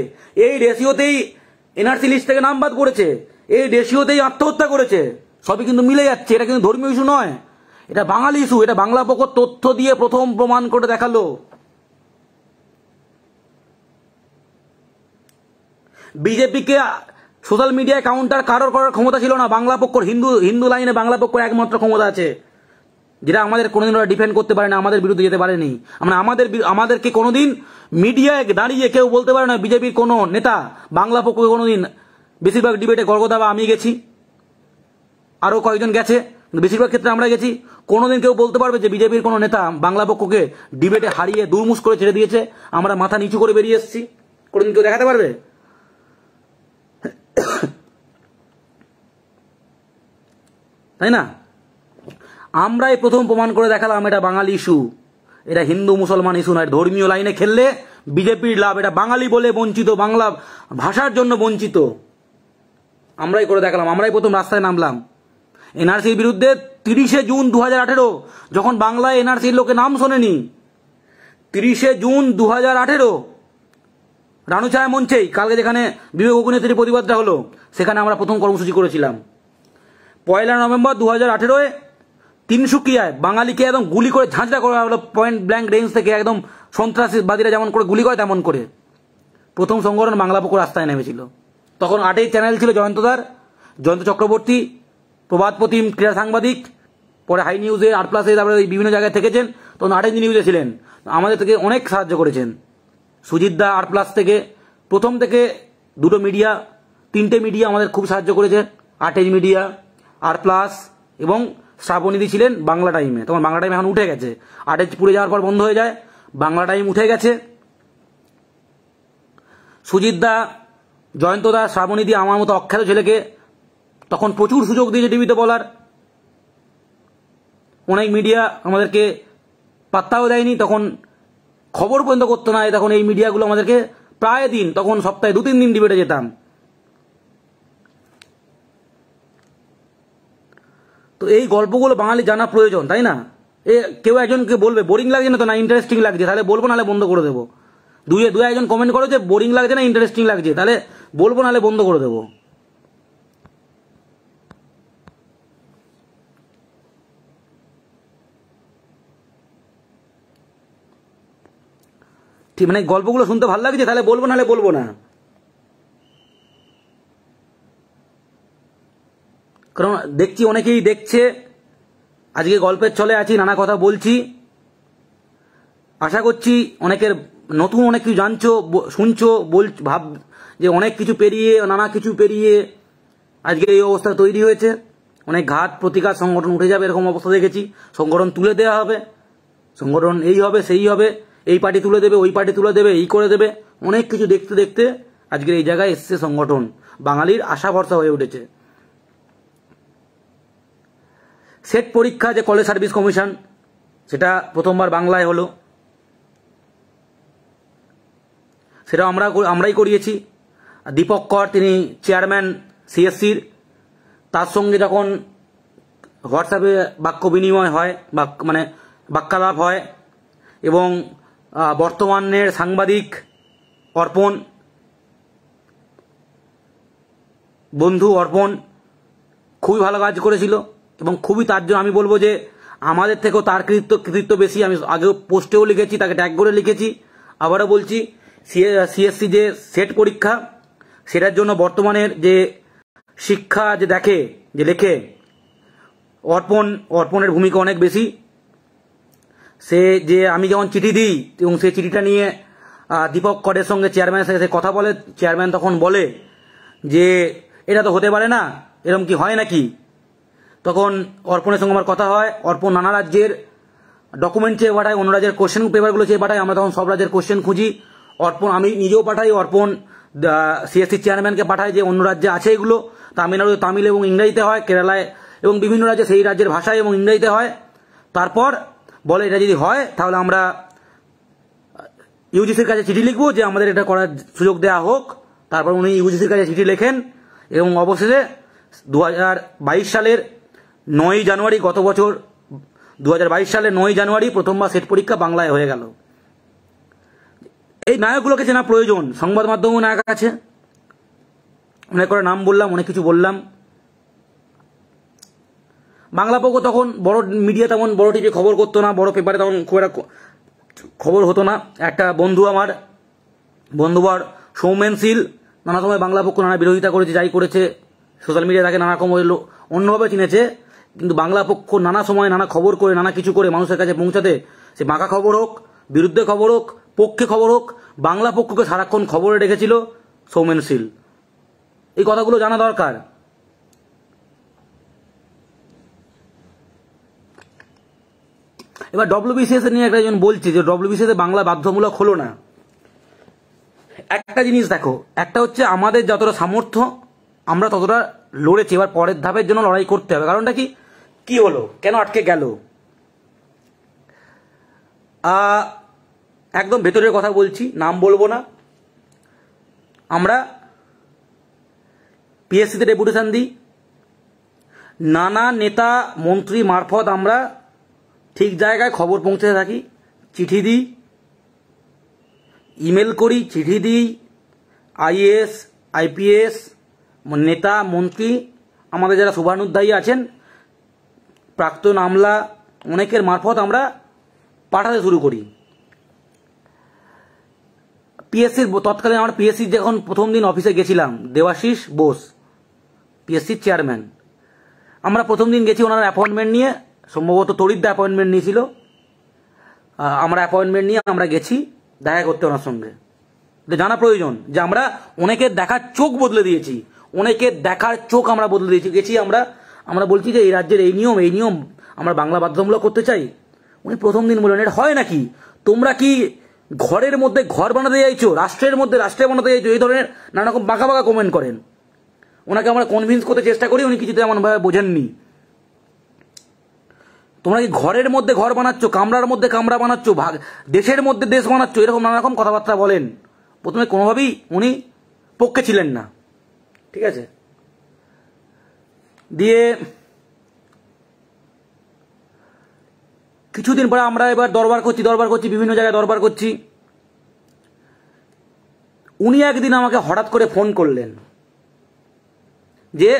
এই রেশিওতেই এনআরসি লিস্ট থেকে নাম বাদ করেছে এই রেশিওতেই আত্মহত্যা করেছে সবই কিন্তু মিলে যাচ্ছে এটা কিন্তু ধর্মীয় ইস্যু নয় এটা বাঙালি ইস্যু এটা বাংলা পক্ষ তথ্য দিয়ে প্রথম প্রমাণ করে দেখালো বিজেপিকে সোশ্যাল মিডিয়ায় কাউন্টার কারোর করার ক্ষমতা ছিল না বাংলা পক্ষ হিন্দু হিন্দু লাইনে বাংলা পক্ষর একমাত্র ক্ষমতা আছে যেটা আমাদের কোনোদিন ওরা ডিফেন্ড করতে পারে না আমাদের বিরুদ্ধে যেতে পারেনি মানে আমাদের আমাদেরকে কোনোদিন মিডিয়ায় দাঁড়িয়ে কেউ বলতে পারে না বিজেপির কোনো নেতা বাংলা পক্ষে কোনোদিন বেশিরভাগ ডিবেটে বা আমি গেছি আরও কয়েকজন গেছে বেশিরভাগ ক্ষেত্রে আমরা গেছি কোনোদিন কেউ বলতে পারবে যে বিজেপির কোনো নেতা বাংলা পক্ষকে ডিবেটে হারিয়ে দুর্মুষ করে ছেড়ে দিয়েছে আমরা মাথা নিচু করে বেরিয়ে এসেছি কোনোদিন কেউ দেখাতে পারবে তাই না আমরাই প্রথম প্রমাণ করে দেখালাম এটা বাঙালি ইস্যু এটা হিন্দু মুসলমান ইস্যু নয় ধর্মীয় লাইনে খেললে বিজেপির লাভ এটা বাঙালি বলে বঞ্চিত বাংলা ভাষার জন্য বঞ্চিত আমরাই করে দেখালাম আমরাই প্রথম রাস্তায় নামলাম এনআরসির বিরুদ্ধে তিরিশে জুন দু যখন বাংলায় এনআরসির লোকে নাম শোনেনি তিরিশে জুন দু হাজার আঠেরো রানু মঞ্চেই কালকে যেখানে বিবেক অভিনেত্রী প্রতিবাদটা হলো সেখানে আমরা প্রথম কর্মসূচি করেছিলাম পয়লা নভেম্বর দু হাজার আঠেরোয় তিনসুকিয়ায় বাঙালিকে একদম গুলি করে ঝাঁঝরা করা হলো পয়েন্ট ব্ল্যাঙ্ক রেঞ্জ থেকে একদম সন্ত্রাসবাদীরা যেমন করে গুলি করে তেমন করে প্রথম সংগঠন বাংলা পুকুর রাস্তায় নেমেছিল তখন আটেই চ্যানেল ছিল জয়ন্তদার জয়ন্ত চক্রবর্তী প্রবাদ প্রতিম ক্রীড়া সাংবাদিক পরে হাই নিউজে আট প্লাসে তারপরে বিভিন্ন জায়গায় থেকেছেন তখন আটেঞ্জ নিউজে ছিলেন আমাদের থেকে অনেক সাহায্য করেছেন সুজিদ্দা আর প্লাস থেকে প্রথম থেকে দুটো মিডিয়া তিনটে মিডিয়া আমাদের খুব সাহায্য করেছে আটেজ মিডিয়া আর প্লাস এবং শ্রাবণীদি ছিলেন বাংলা টাইমে তখন বাংলা টাইম এখন উঠে গেছে আটেজ পুড়ে যাওয়ার পর বন্ধ হয়ে যায় বাংলা টাইম উঠে গেছে জয়ন্ত জয়ন্তদা শ্রাবণীদি আমার মতো অখ্যাত ছেলেকে তখন প্রচুর সুযোগ দিয়েছে টিভিতে বলার অনেক মিডিয়া আমাদেরকে পাত্তাও দেয়নি তখন খবর পর্যন্ত করতো না তখন এই মিডিয়াগুলো আমাদেরকে প্রায় দিন তখন সপ্তাহে দু তিন দিন ডিবেটে যেতাম তো এই গল্পগুলো বাঙালি জানা প্রয়োজন তাই না এ কেউ একজনকে বলবে বোরিং লাগছে না তো না ইন্টারেস্টিং লাগছে তাহলে বলবো নাহলে বন্ধ করে দেবো দুয়ে দু একজন কমেন্ট করো যে বোরিং লাগছে না ইন্টারেস্টিং লাগছে তাহলে বলবো নাহলে বন্ধ করে দেবো ঠিক মানে গল্পগুলো শুনতে ভালো লাগছে তাহলে বলবো নাহলে বলবো না কারণ দেখছি অনেকেই দেখছে আজকে গল্পের চলে আছি নানা কথা বলছি আশা করছি অনেকের নতুন অনেক কিছু জানছো শুনছো বল ভাব যে অনেক কিছু পেরিয়ে নানা কিছু পেরিয়ে আজকে এই অবস্থা তৈরি হয়েছে অনেক ঘাত প্রতিকার সংগঠন উঠে যাবে এরকম অবস্থা দেখেছি সংগঠন তুলে দেওয়া হবে সংগঠন এই হবে সেই হবে এই পার্টি তুলে দেবে ওই পার্টি তুলে দেবে এই করে দেবে অনেক কিছু দেখতে দেখতে আজকের এই জায়গায় এসছে সংগঠন বাঙালির আশা ভরসা হয়ে উঠেছে সেট পরীক্ষা যে কলেজ সার্ভিস কমিশন সেটা প্রথমবার বাংলায় হলো সেটা আমরা আমরাই করিয়েছি দীপক কর তিনি চেয়ারম্যান সিএসসির তার সঙ্গে যখন হোয়াটসঅ্যাপে বাক্য বিনিময় হয় বা মানে বাক্যালাপ হয় এবং বর্তমানের সাংবাদিক অর্পণ বন্ধু অর্পণ খুবই ভালো কাজ করেছিল এবং খুবই তার জন্য আমি বলবো যে আমাদের থেকেও তার কৃতিত্ব কৃতিত্ব বেশি আমি আগেও পোস্টেও লিখেছি তাকে ট্যাগ করে লিখেছি আবারও বলছি সিএসসি যে সেট পরীক্ষা সেটার জন্য বর্তমানের যে শিক্ষা যে দেখে যে লেখে অর্পণ অর্পণের ভূমিকা অনেক বেশি সে যে আমি যেমন চিঠি দিই এবং সেই চিঠিটা নিয়ে দীপক করের সঙ্গে চেয়ারম্যানের সাথে সে কথা বলে চেয়ারম্যান তখন বলে যে এটা তো হতে পারে না এরম কি হয় নাকি তখন অর্পণের সঙ্গে আমার কথা হয় অর্পণ নানা রাজ্যের ডকুমেন্ট চেয়ে পাঠায় অন্য রাজ্যের কোশ্চেন পেপারগুলো চেয়ে পাঠায় আমরা তখন সব রাজ্যের কোশ্চেন খুঁজি অর্পণ আমি নিজেও পাঠাই অর্পণ সিএসসি চেয়ারম্যানকে পাঠায় যে অন্য রাজ্যে আছে এগুলো তামিলনাড়ু তামিল এবং ইংরাজিতে হয় কেরালায় এবং বিভিন্ন রাজ্যে সেই রাজ্যের ভাষায় এবং ইংরাজিতে হয় তারপর বলে এটা যদি হয় তাহলে আমরা ইউজিসির কাছে চিঠি লিখবো যে আমাদের এটা করার সুযোগ দেওয়া হোক তারপর উনি ইউজিসির কাছে চিঠি লেখেন এবং অবশেষে দু সালের নয়ই জানুয়ারি গত বছর দু সালে নয় জানুয়ারি প্রথমবার সেট পরীক্ষা বাংলায় হয়ে গেল এই নায়কগুলোকে চেনা প্রয়োজন সংবাদ মাধ্যমও নায়ক আছে অনেক করে নাম বললাম অনেক কিছু বললাম বাংলা পক্ষ তখন বড় মিডিয়া তেমন বড় টিভি খবর করতো না বড় পেপারে তখন খুব একটা খবর হতো না একটা বন্ধু আমার বন্ধু আর সৌমেনশীল নানা সময় বাংলা পক্ষ নানা বিরোধিতা করেছে যাই করেছে সোশ্যাল মিডিয়া তাকে নানা রকম অন্যভাবে চিনেছে কিন্তু বাংলা পক্ষ নানা সময় নানা খবর করে নানা কিছু করে মানুষের কাছে পৌঁছাতে সে বাঁকা খবর হোক বিরুদ্ধে খবর হোক পক্ষে খবর হোক বাংলা পক্ষকে সারাক্ষণ খবরে রেখেছিল সৌমেনশীল এই কথাগুলো জানা দরকার এবার ডব্লিউবিসিএস নিয়ে একটা একজন বলছে যে ডব্লিউবিসিএস বাংলা বাধ্যমূলক হলো না একটা জিনিস দেখো একটা হচ্ছে আমাদের যতটা সামর্থ্য আমরা ততটা লড়েছি এবার পরের ধাপের জন্য লড়াই করতে হবে কারণটা কি কি হলো কেন আটকে গেল একদম ভেতরের কথা বলছি নাম বলবো না আমরা পিএসসিতে ডেপুটেশন দিই নানা নেতা মন্ত্রী মারফত আমরা ঠিক জায়গায় খবর পৌঁছাতে থাকি চিঠি দিই ইমেল করি চিঠি দিই আইএস আইপিএস নেতা মন্ত্রী আমাদের যারা শোভানুধ্যায়ী আছেন প্রাক্তন আমলা অনেকের মারফত আমরা পাঠাতে শুরু করি পিএসসির তৎকালীন আমার পিএসসি যখন প্রথম দিন অফিসে গেছিলাম দেবাশিস বোস পিএসসির চেয়ারম্যান আমরা প্রথম দিন গেছি ওনার অ্যাপয়েন্টমেন্ট নিয়ে সম্ভবত তরিদ্দা অ্যাপয়েন্টমেন্ট নিয়েছিল আমরা অ্যাপয়েন্টমেন্ট নিয়ে আমরা গেছি দেখা করতে ওনার সঙ্গে জানা প্রয়োজন যে আমরা অনেকের দেখার চোখ বদলে দিয়েছি অনেকের দেখার চোখ আমরা বদলে দিয়েছি গেছি আমরা আমরা বলছি যে এই রাজ্যের এই নিয়ম এই নিয়ম আমরা বাংলা বাধ্যতামূলক করতে চাই উনি প্রথম দিন বললেন এটা হয় নাকি তোমরা কি ঘরের মধ্যে ঘর বানাতে চাইছো রাষ্ট্রের মধ্যে রাষ্ট্রে বানাতে চাইছো এই ধরনের নানা রকম বাঁকা বাঁকা কমেন্ট করেন ওনাকে আমরা কনভিন্স করতে চেষ্টা করি উনি কিছুতে এমনভাবে বোঝেননি তোমরা কি ঘরের মধ্যে ঘর বানাচ্ছ কামরার মধ্যে কামরা বানাচ্ছ ভাগ দেশের মধ্যে দেশ বানাচ্ছ এরকম নানা রকম কথাবার্তা বলেন প্রথমে কোনোভাবেই উনি পক্ষে ছিলেন না ঠিক আছে দিয়ে কিছুদিন পরে আমরা এবার দরবার করছি দরবার করছি বিভিন্ন জায়গায় দরবার করছি উনি একদিন আমাকে হঠাৎ করে ফোন করলেন যে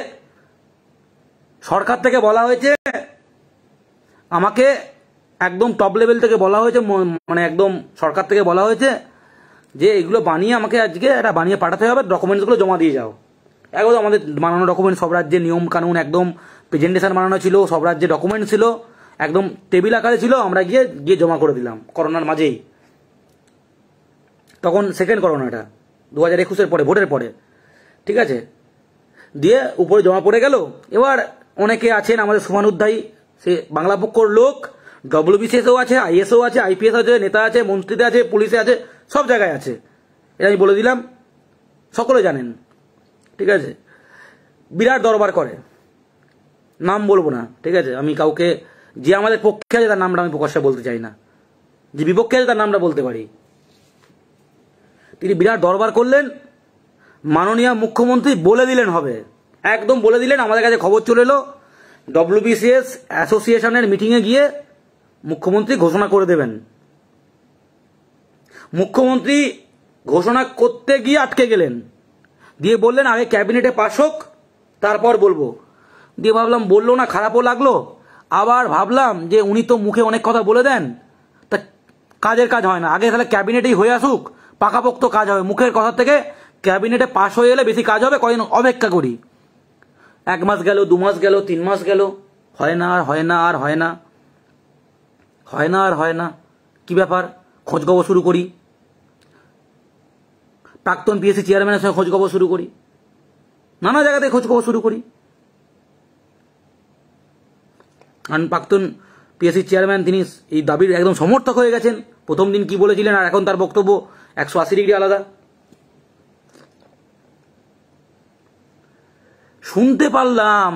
সরকার থেকে বলা হয়েছে আমাকে একদম টপ লেভেল থেকে বলা হয়েছে মানে একদম সরকার থেকে বলা হয়েছে যে এগুলো বানিয়ে আমাকে আজকে এটা বানিয়ে পাঠাতে হবে ডকুমেন্টসগুলো জমা দিয়ে যাও একদম আমাদের বানানো ডকুমেন্ট সব রাজ্যে নিয়ম কানুন একদম প্রেজেন্টেশন বানানো ছিল সব রাজ্যে ডকুমেন্ট ছিল একদম টেবিল আকারে ছিল আমরা গিয়ে গিয়ে জমা করে দিলাম করোনার মাঝেই তখন সেকেন্ড করোনা এটা দু হাজার একুশের পরে ভোটের পরে ঠিক আছে দিয়ে উপরে জমা পড়ে গেল এবার অনেকে আছেন আমাদের সুমানুধ্যায়ী সে বাংলা পক্ষর লোক ডব্লিউবিসিএসও আছে আইএসও আছে আইপিএস আছে নেতা আছে মন্ত্রীতে আছে পুলিশে আছে সব জায়গায় আছে এটা আমি বলে দিলাম সকলে জানেন ঠিক আছে বিরাট দরবার করে নাম বলবো না ঠিক আছে আমি কাউকে যে আমাদের পক্ষে আছে তার নামটা আমি প্রকাশ্যে বলতে চাই না যে বিপক্ষে আছে তার নামটা বলতে পারি তিনি বিরাট দরবার করলেন মাননীয় মুখ্যমন্ত্রী বলে দিলেন হবে একদম বলে দিলেন আমাদের কাছে খবর চলে এলো ডব্লিউবিসিএস অ্যাসোসিয়েশনের মিটিংয়ে গিয়ে মুখ্যমন্ত্রী ঘোষণা করে দেবেন মুখ্যমন্ত্রী ঘোষণা করতে গিয়ে আটকে গেলেন দিয়ে বললেন আগে ক্যাবিনেটে পাস হোক তারপর বলবো দিয়ে ভাবলাম বললো না খারাপও লাগলো আবার ভাবলাম যে উনি তো মুখে অনেক কথা বলে দেন তা কাজের কাজ হয় না আগে তাহলে ক্যাবিনেটেই হয়ে আসুক পাকাপোক্ত কাজ হবে মুখের কথা থেকে ক্যাবিনেটে পাশ হয়ে এলে বেশি কাজ হবে কদিন অপেক্ষা করি এক মাস গেল দু মাস গেল তিন মাস গেল হয় না আর হয় না আর হয় না হয় না আর হয় না কি ব্যাপার খোঁজখবর শুরু করি প্রাক্তন পিএসসি চেয়ারম্যানের সঙ্গে খোঁজখবর শুরু করি নানা জায়গাতে খবর শুরু করি কারণ প্রাক্তন পিএসসি চেয়ারম্যান তিনি এই দাবির একদম সমর্থক হয়ে গেছেন প্রথম দিন কি বলেছিলেন আর এখন তার বক্তব্য একশো আশি ডিগ্রি আলাদা শুনতে পারলাম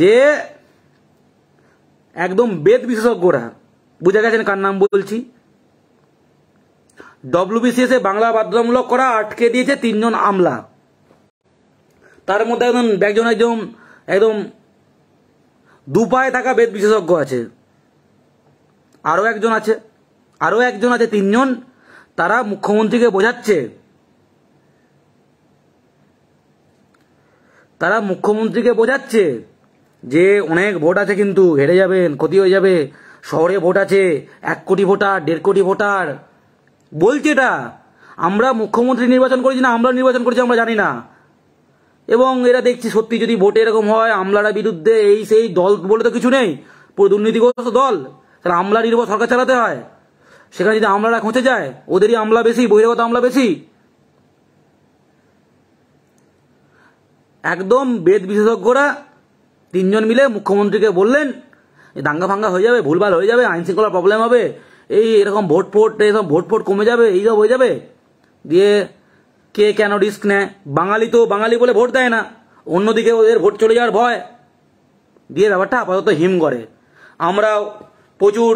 যে একদম বেদ বিশেষজ্ঞরা বুঝে গেছেন কার নাম বলছি ডব্লিউবিসিএস এ বাংলা বাধ্যতামূলক করা আটকে দিয়েছে তিনজন আমলা তার মধ্যে একজন একজন একদম একদম দুপায়ে থাকা বেদ বিশেষজ্ঞ আছে আরও একজন আছে আরও একজন আছে তিনজন তারা মুখ্যমন্ত্রীকে বোঝাচ্ছে তারা মুখ্যমন্ত্রীকে বোঝাচ্ছে যে অনেক ভোট আছে কিন্তু হেরে যাবেন ক্ষতি হয়ে যাবে শহরে ভোট আছে এক কোটি ভোটার দেড় কোটি ভোটার বলছে এটা আমরা মুখ্যমন্ত্রী নির্বাচন করেছি না আমরা নির্বাচন করেছি আমরা জানি না এবং এরা দেখছি সত্যি যদি ভোটে এরকম হয় আমলারা বিরুদ্ধে এই সেই দল বলে তো কিছু নেই পুরো দুর্নীতিগ্রস্ত দল তাহলে আমলা নির্ভর সরকার চালাতে হয় সেখানে যদি আমলারা খোঁচে যায় ওদেরই আমলা বেশি বহিরাগত আমলা বেশি একদম বেদ বিশেষজ্ঞরা তিনজন মিলে মুখ্যমন্ত্রীকে বললেন দাঙ্গা ফাঙ্গা হয়ে যাবে ভুলভাল হয়ে যাবে আইন শৃঙ্খলার প্রবলেম হবে এই এরকম ভোট ফোট এসব ভোট ফোট কমে যাবে সব হয়ে যাবে দিয়ে কে কেন রিস্ক নেয় বাঙালি তো বাঙালি বলে ভোট দেয় না অন্যদিকে ওদের ভোট চলে যাওয়ার ভয় দিয়ে ব্যাপারটা আপাতত হিম করে আমরাও প্রচুর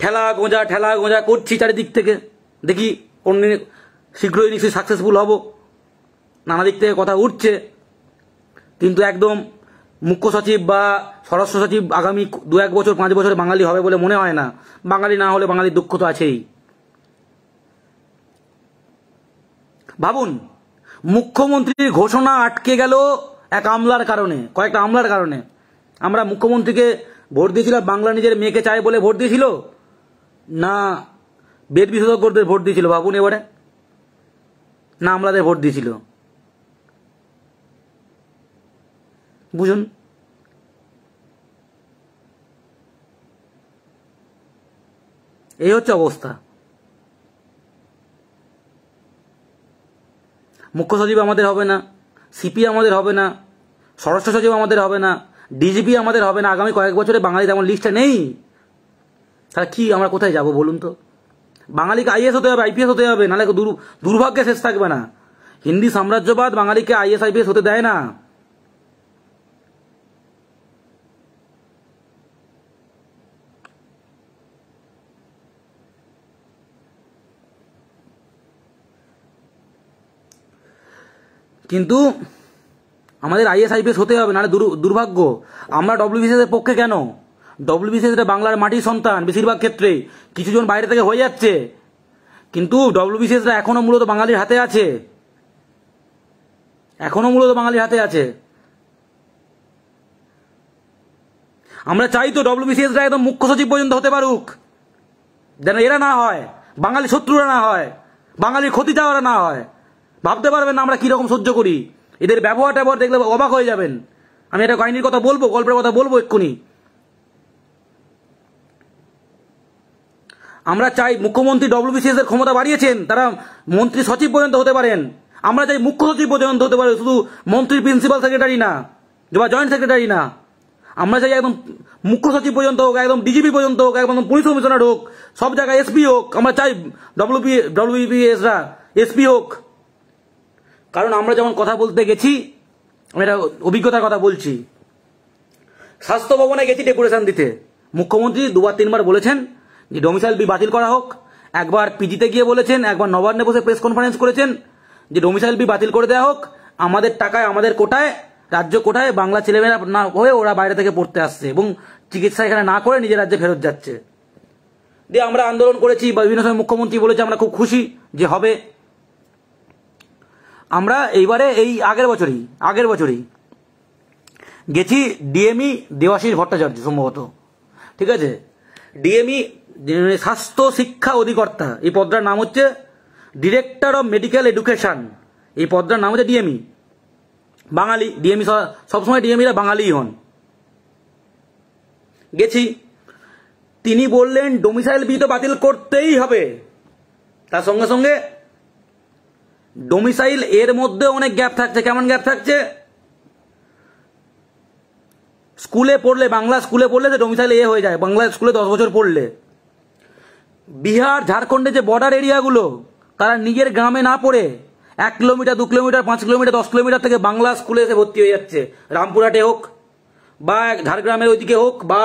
ঠেলা গোঁজা ঠেলা গোঁজা করছি চারিদিক থেকে দেখি অন্য শীঘ্রই নিশ্চয়ই সাকসেসফুল হব নানা দিক থেকে কথা উঠছে কিন্তু একদম মুখ্য সচিব বা স্বরাষ্ট্র সচিব আগামী দু এক বছর পাঁচ বছর বাঙালি হবে বলে মনে হয় না বাঙালি না হলে বাঙালির দুঃখ তো আছেই ভাবুন মুখ্যমন্ত্রীর ঘোষণা আটকে গেল এক আমলার কারণে কয়েকটা আমলার কারণে আমরা মুখ্যমন্ত্রীকে ভোট দিয়েছিলাম বাংলা নিজের মেয়েকে চায় বলে ভোট দিয়েছিল না বেদ বিশেষজ্ঞদের ভোট দিয়েছিল ভাবুন এবারে না আমলাদের ভোট দিয়েছিল বুঝুন এই হচ্ছে অবস্থা মুখ্য সচিব আমাদের হবে না সিপি আমাদের হবে না স্বরাষ্ট্র সচিব আমাদের হবে না ডিজিপি আমাদের হবে না আগামী কয়েক বছরে বাঙালি তেমন লিস্টে নেই তাহলে কি আমরা কোথায় যাব বলুন তো বাঙালিকে আইএস হতে হবে আইপিএস হতে হবে নাহলে দুর্ভাগ্যে শেষ থাকবে না হিন্দি সাম্রাজ্যবাদ বাঙালিকে আইএস আইপিএস হতে দেয় না কিন্তু আমাদের আইএস আইপিএস হতে হবে নাহলে দুর্ভাগ্য আমরা ডব্লিউবিসিএসের পক্ষে কেন ডব্লিউবিসিএসটা বাংলার মাটির সন্তান বেশিরভাগ ক্ষেত্রে কিছুজন বাইরে থেকে হয়ে যাচ্ছে কিন্তু ডব্লিউবিসিএসটা এখনও মূলত বাঙালির হাতে আছে এখনও মূলত বাঙালির হাতে আছে আমরা চাই তো ডব্লিউবিসিএসরা একদম মুখ্য সচিব পর্যন্ত হতে পারুক যেন এরা না হয় বাঙালি শত্রুরা না হয় বাঙালির ক্ষতিটা ওরা না হয় ভাবতে পারবেন না আমরা কীরকম সহ্য করি এদের ব্যবহার ট্যাবহার দেখলে অবাক হয়ে যাবেন আমি একটা কাহিনীর কথা বলবো গল্পের কথা বলবো এক্ষুনি আমরা চাই মুখ্যমন্ত্রী ডব্লিউবিসিএস এর ক্ষমতা বাড়িয়েছেন তারা মন্ত্রী সচিব পর্যন্ত হতে পারেন আমরা চাই মুখ্য সচিব পর্যন্ত হতে পারে শুধু মন্ত্রী প্রিন্সিপাল সেক্রেটারি না বা জয়েন্ট সেক্রেটারি না আমরা চাই একদম মুখ্য সচিব পর্যন্ত হোক একদম ডিজিপি পর্যন্ত হোক একদম পুলিশ কমিশনার হোক সব জায়গায় এসপি হোক আমরা চাই ডব্লিউপি ডব্লিউবিএসরা এসপি হোক কারণ আমরা যেমন কথা বলতে গেছি এটা অভিজ্ঞতার কথা বলছি স্বাস্থ্য ভবনে গেছি ডেকোরেশন দিতে মুখ্যমন্ত্রী দুবার তিনবার বলেছেন যে ডোমিসাইল বি বাতিল করা হোক একবার পিজিতে গিয়ে বলেছেন একবার নবান্নে বসে প্রেস কনফারেন্স করেছেন যে ডোমিসাইল বি বাতিল করে দেওয়া হোক আমাদের টাকায় আমাদের কোটায় রাজ্য কোটায় বাংলা ছেলেমেয়েরা না হয়ে ওরা বাইরে থেকে পড়তে আসছে এবং চিকিৎসা এখানে না করে নিজের রাজ্যে ফেরত যাচ্ছে দিয়ে আমরা আন্দোলন করেছি বা বিভিন্ন সময় মুখ্যমন্ত্রী বলেছে আমরা খুব খুশি যে হবে আমরা এইবারে এই আগের বছরই আগের বছরই গেছি ডিএমই দেবাশিস ভট্টাচার্য সম্ভবত ঠিক আছে ডিএমই মানে স্বাস্থ্য শিক্ষা অধিকর্তা এই পদটার নাম হচ্ছে ডিরেক্টর অফ মেডিকেল এডুকেশন এই পদটার নাম হচ্ছে ডিএমই বাঙালি ডিএমই সবসময় ডিএমইরা বাঙালিই হন গেছি তিনি বললেন ডোমিসাইল বি তো বাতিল করতেই হবে তার সঙ্গে সঙ্গে ডোমিসাইল এর মধ্যে অনেক গ্যাপ থাকছে কেমন গ্যাপ থাকছে স্কুলে পড়লে বাংলা স্কুলে পড়লে যে ডোমিসাইল এ হয়ে যায় বাংলা স্কুলে দশ বছর পড়লে বিহার ঝাড়খণ্ডে যে বর্ডার এরিয়াগুলো তারা নিজের গ্রামে না পড়ে এক কিলোমিটার দু কিলোমিটার পাঁচ কিলোমিটার দশ কিলোমিটার থেকে বাংলা স্কুলে এসে ভর্তি হয়ে যাচ্ছে রামপুরহাটে হোক বা ঝাড়গ্রামের ওইদিকে হোক বা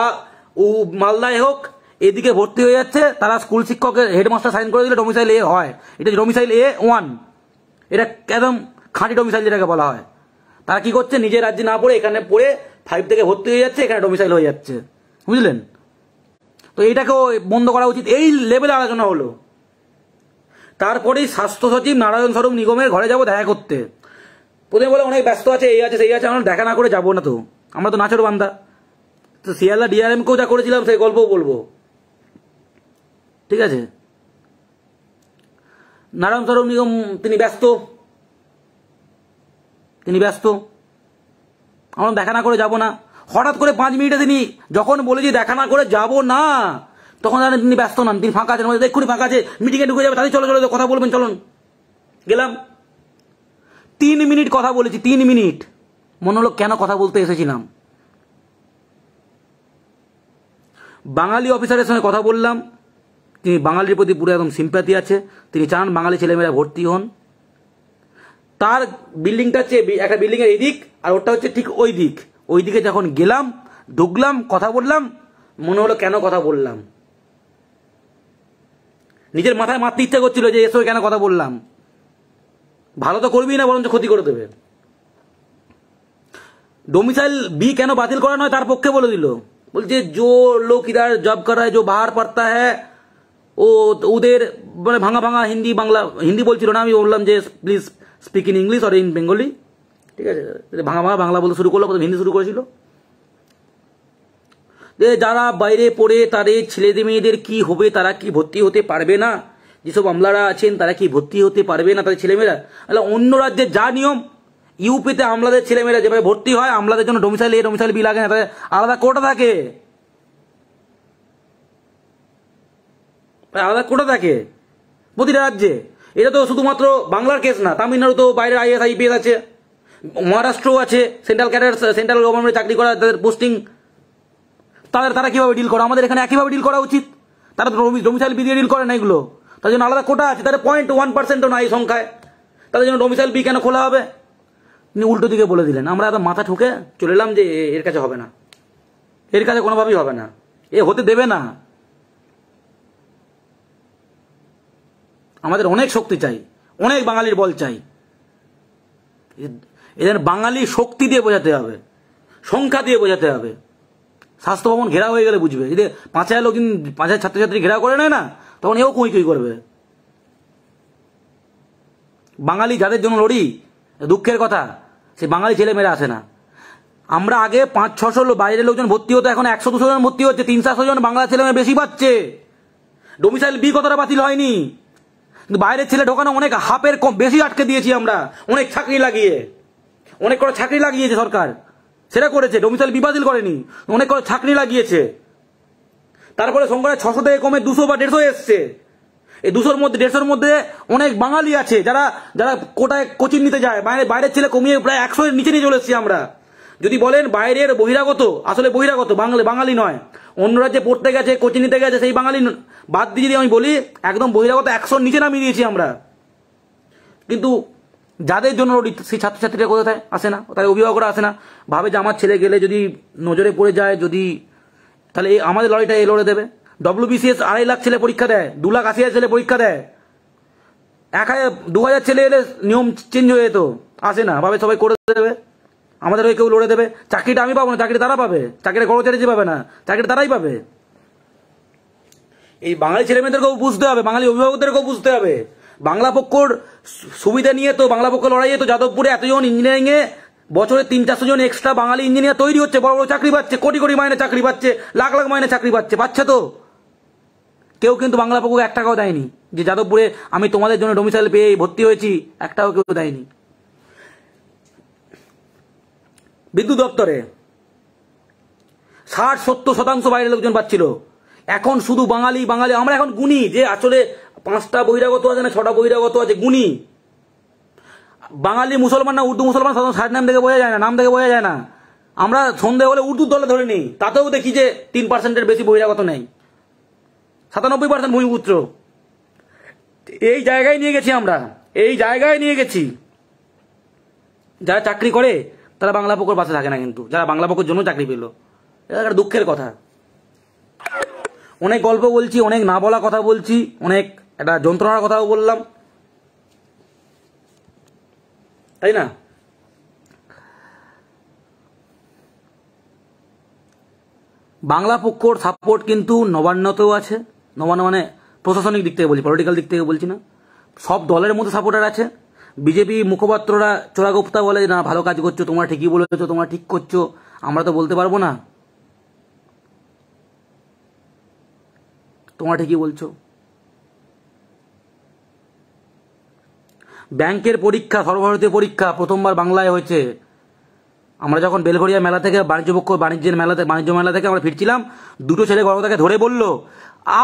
ও মালদায় হোক এদিকে ভর্তি হয়ে যাচ্ছে তারা স্কুল শিক্ষকের হেডমাস্টার সাইন করে দিলে ডোমিসাইল এ হয় এটা ডোমিসাইল এ ওয়ান এটা একদম খাঁটি ডোমিসাইল যেটাকে বলা হয় তারা কি করছে নিজের রাজ্যে না পড়ে এখানে পড়ে ফাইভ থেকে ভর্তি হয়ে যাচ্ছে এখানে ডোমিসাইল হয়ে যাচ্ছে বুঝলেন তো এইটাকেও বন্ধ করা উচিত এই লেভেলে আলোচনা হলো তারপরেই স্বাস্থ্য সচিব নারায়ণ স্বরূপ নিগমের ঘরে যাব দেখা করতে প্রথমে বলে অনেক ব্যস্ত আছে এই আছে সেই আছে আমরা দেখা না করে যাবো না তো আমরা তো নাচর বান্দা তো শিয়ালদা ডিআরএমকেও যা করেছিলাম সেই গল্পও বলবো ঠিক আছে নারায়ণ স্বরূপ নিগম তিনি ব্যস্ত তিনি ব্যস্ত আমরা দেখা না করে যাব না হঠাৎ করে পাঁচ মিনিটে তিনি যখন বলেছি দেখা না করে যাব না তখন তিনি ব্যস্ত নন তিনি ফাঁকা আছেন মধ্যে এক্ষুনি ফাঁকা আছে মিটিংয়ে ঢুকে যাবে তাদের চলো চলো কথা বলবেন চলুন গেলাম তিন মিনিট কথা বলেছি তিন মিনিট মনে হলো কেন কথা বলতে এসেছিলাম বাঙালি অফিসারের সঙ্গে কথা বললাম তিনি বাঙালির প্রতি পুরো একদম সিম্প্যাথি আছে তিনি চান বাঙালি ছেলেমেয়েরা ভর্তি হন তার বিল্ডিংটা হচ্ছে একটা বিল্ডিংয়ের এই দিক আর ওটা হচ্ছে ঠিক ওই দিক ওই দিকে যখন গেলাম ঢুকলাম কথা বললাম মনে হলো কেন কথা বললাম নিজের মাথায় মারতে ইচ্ছা করছিল যে এসব কেন কথা বললাম ভালো তো করবি না বরঞ্চ ক্ষতি করে দেবে ডোমিসাইল বি কেন বাতিল করা নয় তার পক্ষে বলে দিল বলছে জো লোক ইদার জব করা হয় জো বাহার পারতা হ্যাঁ ও ওদের মানে ভাঙা ভাঙা হিন্দি বাংলা হিন্দি বলছিল না আমি বললাম যে please speak in English or in Bengali ঠিক আছে ভাঙা ভাঙা বাংলা বলতে শুরু করলো প্রথম হিন্দি শুরু করেছিল যারা বাইরে পড়ে তাদের ছেলেদের মেয়েদের কি হবে তারা কি ভর্তি হতে পারবে না যেসব আমলারা আছেন তারা কি ভর্তি হতে পারবে না তাদের ছেলেমেয়েরা তাহলে অন্য রাজ্যের যা নিয়ম ইউপিতে আমলাদের ছেলেমেয়েরা যেভাবে ভর্তি হয় আমলাদের জন্য ডোমিসাইল এ ডোমিসাইল বি লাগে না তাদের আলাদা কোটা থাকে হ্যাঁ, আলাদা কোটা থাকে প্রতিটা রাজ্যে এটা তো শুধুমাত্র বাংলার কেস না তামিলনাড়ু তো বাইরে আইএস আইপিএস আছে মহারাষ্ট্র আছে সেন্ট্রাল ক্যাডার সেন্ট্রাল গভর্নমেন্টে চাকরি করা তাদের পোস্টিং তাদের তারা কিভাবে ডিল করে আমাদের এখানে একইভাবে ডিল করা উচিত তারা ডোমিসাইল দিয়ে ডিল করে না এগুলো তার জন্য আলাদা কোটা আছে তাদের পয়েন্ট ওয়ান পার্সেন্টও না এই সংখ্যায় তাদের জন্য ডোমিসাইল বি কেন খোলা হবে তিনি উল্টো দিকে বলে দিলেন আমরা এত মাথা ঠুকে চলে এলাম যে এর কাছে হবে না এর কাছে কোনোভাবেই হবে না এ হতে দেবে না আমাদের অনেক শক্তি চাই অনেক বাঙালির বল চাই এদের বাঙালি শক্তি দিয়ে বোঝাতে হবে সংখ্যা দিয়ে বোঝাতে হবে স্বাস্থ্য ভবন ঘেরা হয়ে গেলে বুঝবে এদের পাঁচ হাজার লোক পাঁচ হাজার ছাত্রছাত্রী ঘেরা করে নেয় না তখন এও কুঁই কুই করবে বাঙালি যাদের জন্য লড়ি দুঃখের কথা সে বাঙালি ছেলে মেয়েরা আসে না আমরা আগে পাঁচ ছশো বাইরের লোকজন ভর্তি হতো এখন একশো দুশো জন ভর্তি হচ্ছে তিন চারশো জন বাংলা ছেলে মেয়ে বেশি পাচ্ছে ডোমিসাইল বি কতটা বাতিল হয়নি বাইরের ছেলে ঢোকানো অনেক হাফের কম বেশি আটকে দিয়েছি আমরা অনেক চাকরি লাগিয়ে অনেক করে চাকরি লাগিয়েছে সরকার সেটা করেছে ডোমিসাইল বিবাদিল করেনি অনেক করে চাকরি লাগিয়েছে তারপরে সংখ্যাটা ছশো থেকে কমে দুশো বা দেড়শো এসছে এই দুশোর মধ্যে দেড়শোর মধ্যে অনেক বাঙালি আছে যারা যারা কোটায় কোচিং নিতে যায় বাইরে বাইরের ছেলে কমিয়ে প্রায় একশো নিচে নিয়ে চলে আমরা যদি বলেন বাইরের বহিরাগত আসলে বহিরাগত বাঙালি বাঙালি নয় অন্য রাজ্যে পড়তে গেছে কোচিং নিতে গেছে সেই বাঙালি বাদ দিয়ে যদি আমি বলি একদম বহিরাগত একশোর নিচে নামিয়ে দিয়েছি আমরা কিন্তু যাদের জন্য সেই ছাত্রছাত্রীরা কোথায় আসে না তাদের অভিভাবকরা আসে না ভাবে যে আমার ছেলে গেলে যদি নজরে পড়ে যায় যদি তাহলে এই আমাদের লড়াইটা এ লড়ে দেবে ডব্লিউবিসিএস আড়াই লাখ ছেলে পরীক্ষা দেয় দু লাখ আশি হাজার ছেলে পরীক্ষা দেয় এক হাজার দু হাজার ছেলে এলে নিয়ম চেঞ্জ হয়ে যেত আসে না ভাবে সবাই করে দেবে আমাদের হয়ে কেউ লড়ে দেবে চাকরিটা আমি পাবো না চাকরি তারা পাবে চাকরিটা কর্মচারী যে পাবে না চাকরি তারাই পাবে এই বাঙালি ছেলেমেয়েদেরকেও বুঝতে হবে বাঙালি অভিভাবকদেরকেও বুঝতে হবে বাংলা পক্ষর সুবিধা নিয়ে তো বাংলা পক্ষ লড়াইয়ে তো যাদবপুরে এতজন ইঞ্জিনিয়ারিংয়ে বছরে তিন চারশো জন এক্সট্রা বাঙালি ইঞ্জিনিয়ার তৈরি হচ্ছে বড় বড় চাকরি পাচ্ছে কোটি কোটি মাইনে চাকরি পাচ্ছে লাখ লাখ মাইনে চাকরি পাচ্ছে পাচ্ছে তো কেউ কিন্তু বাংলা পক্ষকে এক টাকাও দেয়নি যে যাদবপুরে আমি তোমাদের জন্য ডোমিসাইল পেয়ে ভর্তি হয়েছি একটাও কেউ দেয়নি বিদ্যুৎ দপ্তরে ষাট সত্তর শতাংশ বাইরের লোকজন পাচ্ছিল এখন শুধু বাঙালি বাঙালি আমরা এখন গুনি যে আসলে পাঁচটা বহিরাগত আছে না ছটা বহিরাগত আছে গুনি বাঙালি মুসলমান না উর্দু মুসলমান সাধারণ ষাট নাম দেখে বোঝা যায় না নাম দেখে বোঝা যায় না আমরা সন্ধে হলে উর্দু দলে ধরে নিই তাতেও দেখি যে তিন পার্সেন্টের বেশি বহিরাগত নেই সাতানব্বই পার্সেন্ট ভূমিপুত্র এই জায়গায় নিয়ে গেছি আমরা এই জায়গায় নিয়ে গেছি যারা চাকরি করে তারা বাংলা পকর বাসে থাকে না কিন্তু যারা বাংলা পকর জন্য চাকরি পেল এটা একটা দুঃখের কথা অনেক গল্প বলছি অনেক না বলা কথা বলছি অনেক একটা যন্ত্রণার কথাও বললাম তাই না বাংলা পক্ষর সাপোর্ট কিন্তু নবান্নতেও আছে নবান্ন মানে প্রশাসনিক দিক থেকে বলছি পলিটিক্যাল দিক থেকে বলছি না সব দলের মধ্যে সাপোর্টার আছে বিজেপি মুখপাত্ররা চোরাগুপ্তা বলে না ভালো কাজ করছো তোমরা ঠিকই বলেছো তোমরা ঠিক করছো আমরা তো বলতে পারবো না তোমরা ঠিকই বলছো ব্যাংকের পরীক্ষা সর্বভারতীয় পরীক্ষা প্রথমবার বাংলায় হয়েছে আমরা যখন বেলঘরিয়া মেলা থেকে বাণিজ্য পক্ষ বাণিজ্যের মেলাতে বাণিজ্য মেলা থেকে আমরা ফিরছিলাম দুটো ছেলে গর্ভতাকে ধরে বলল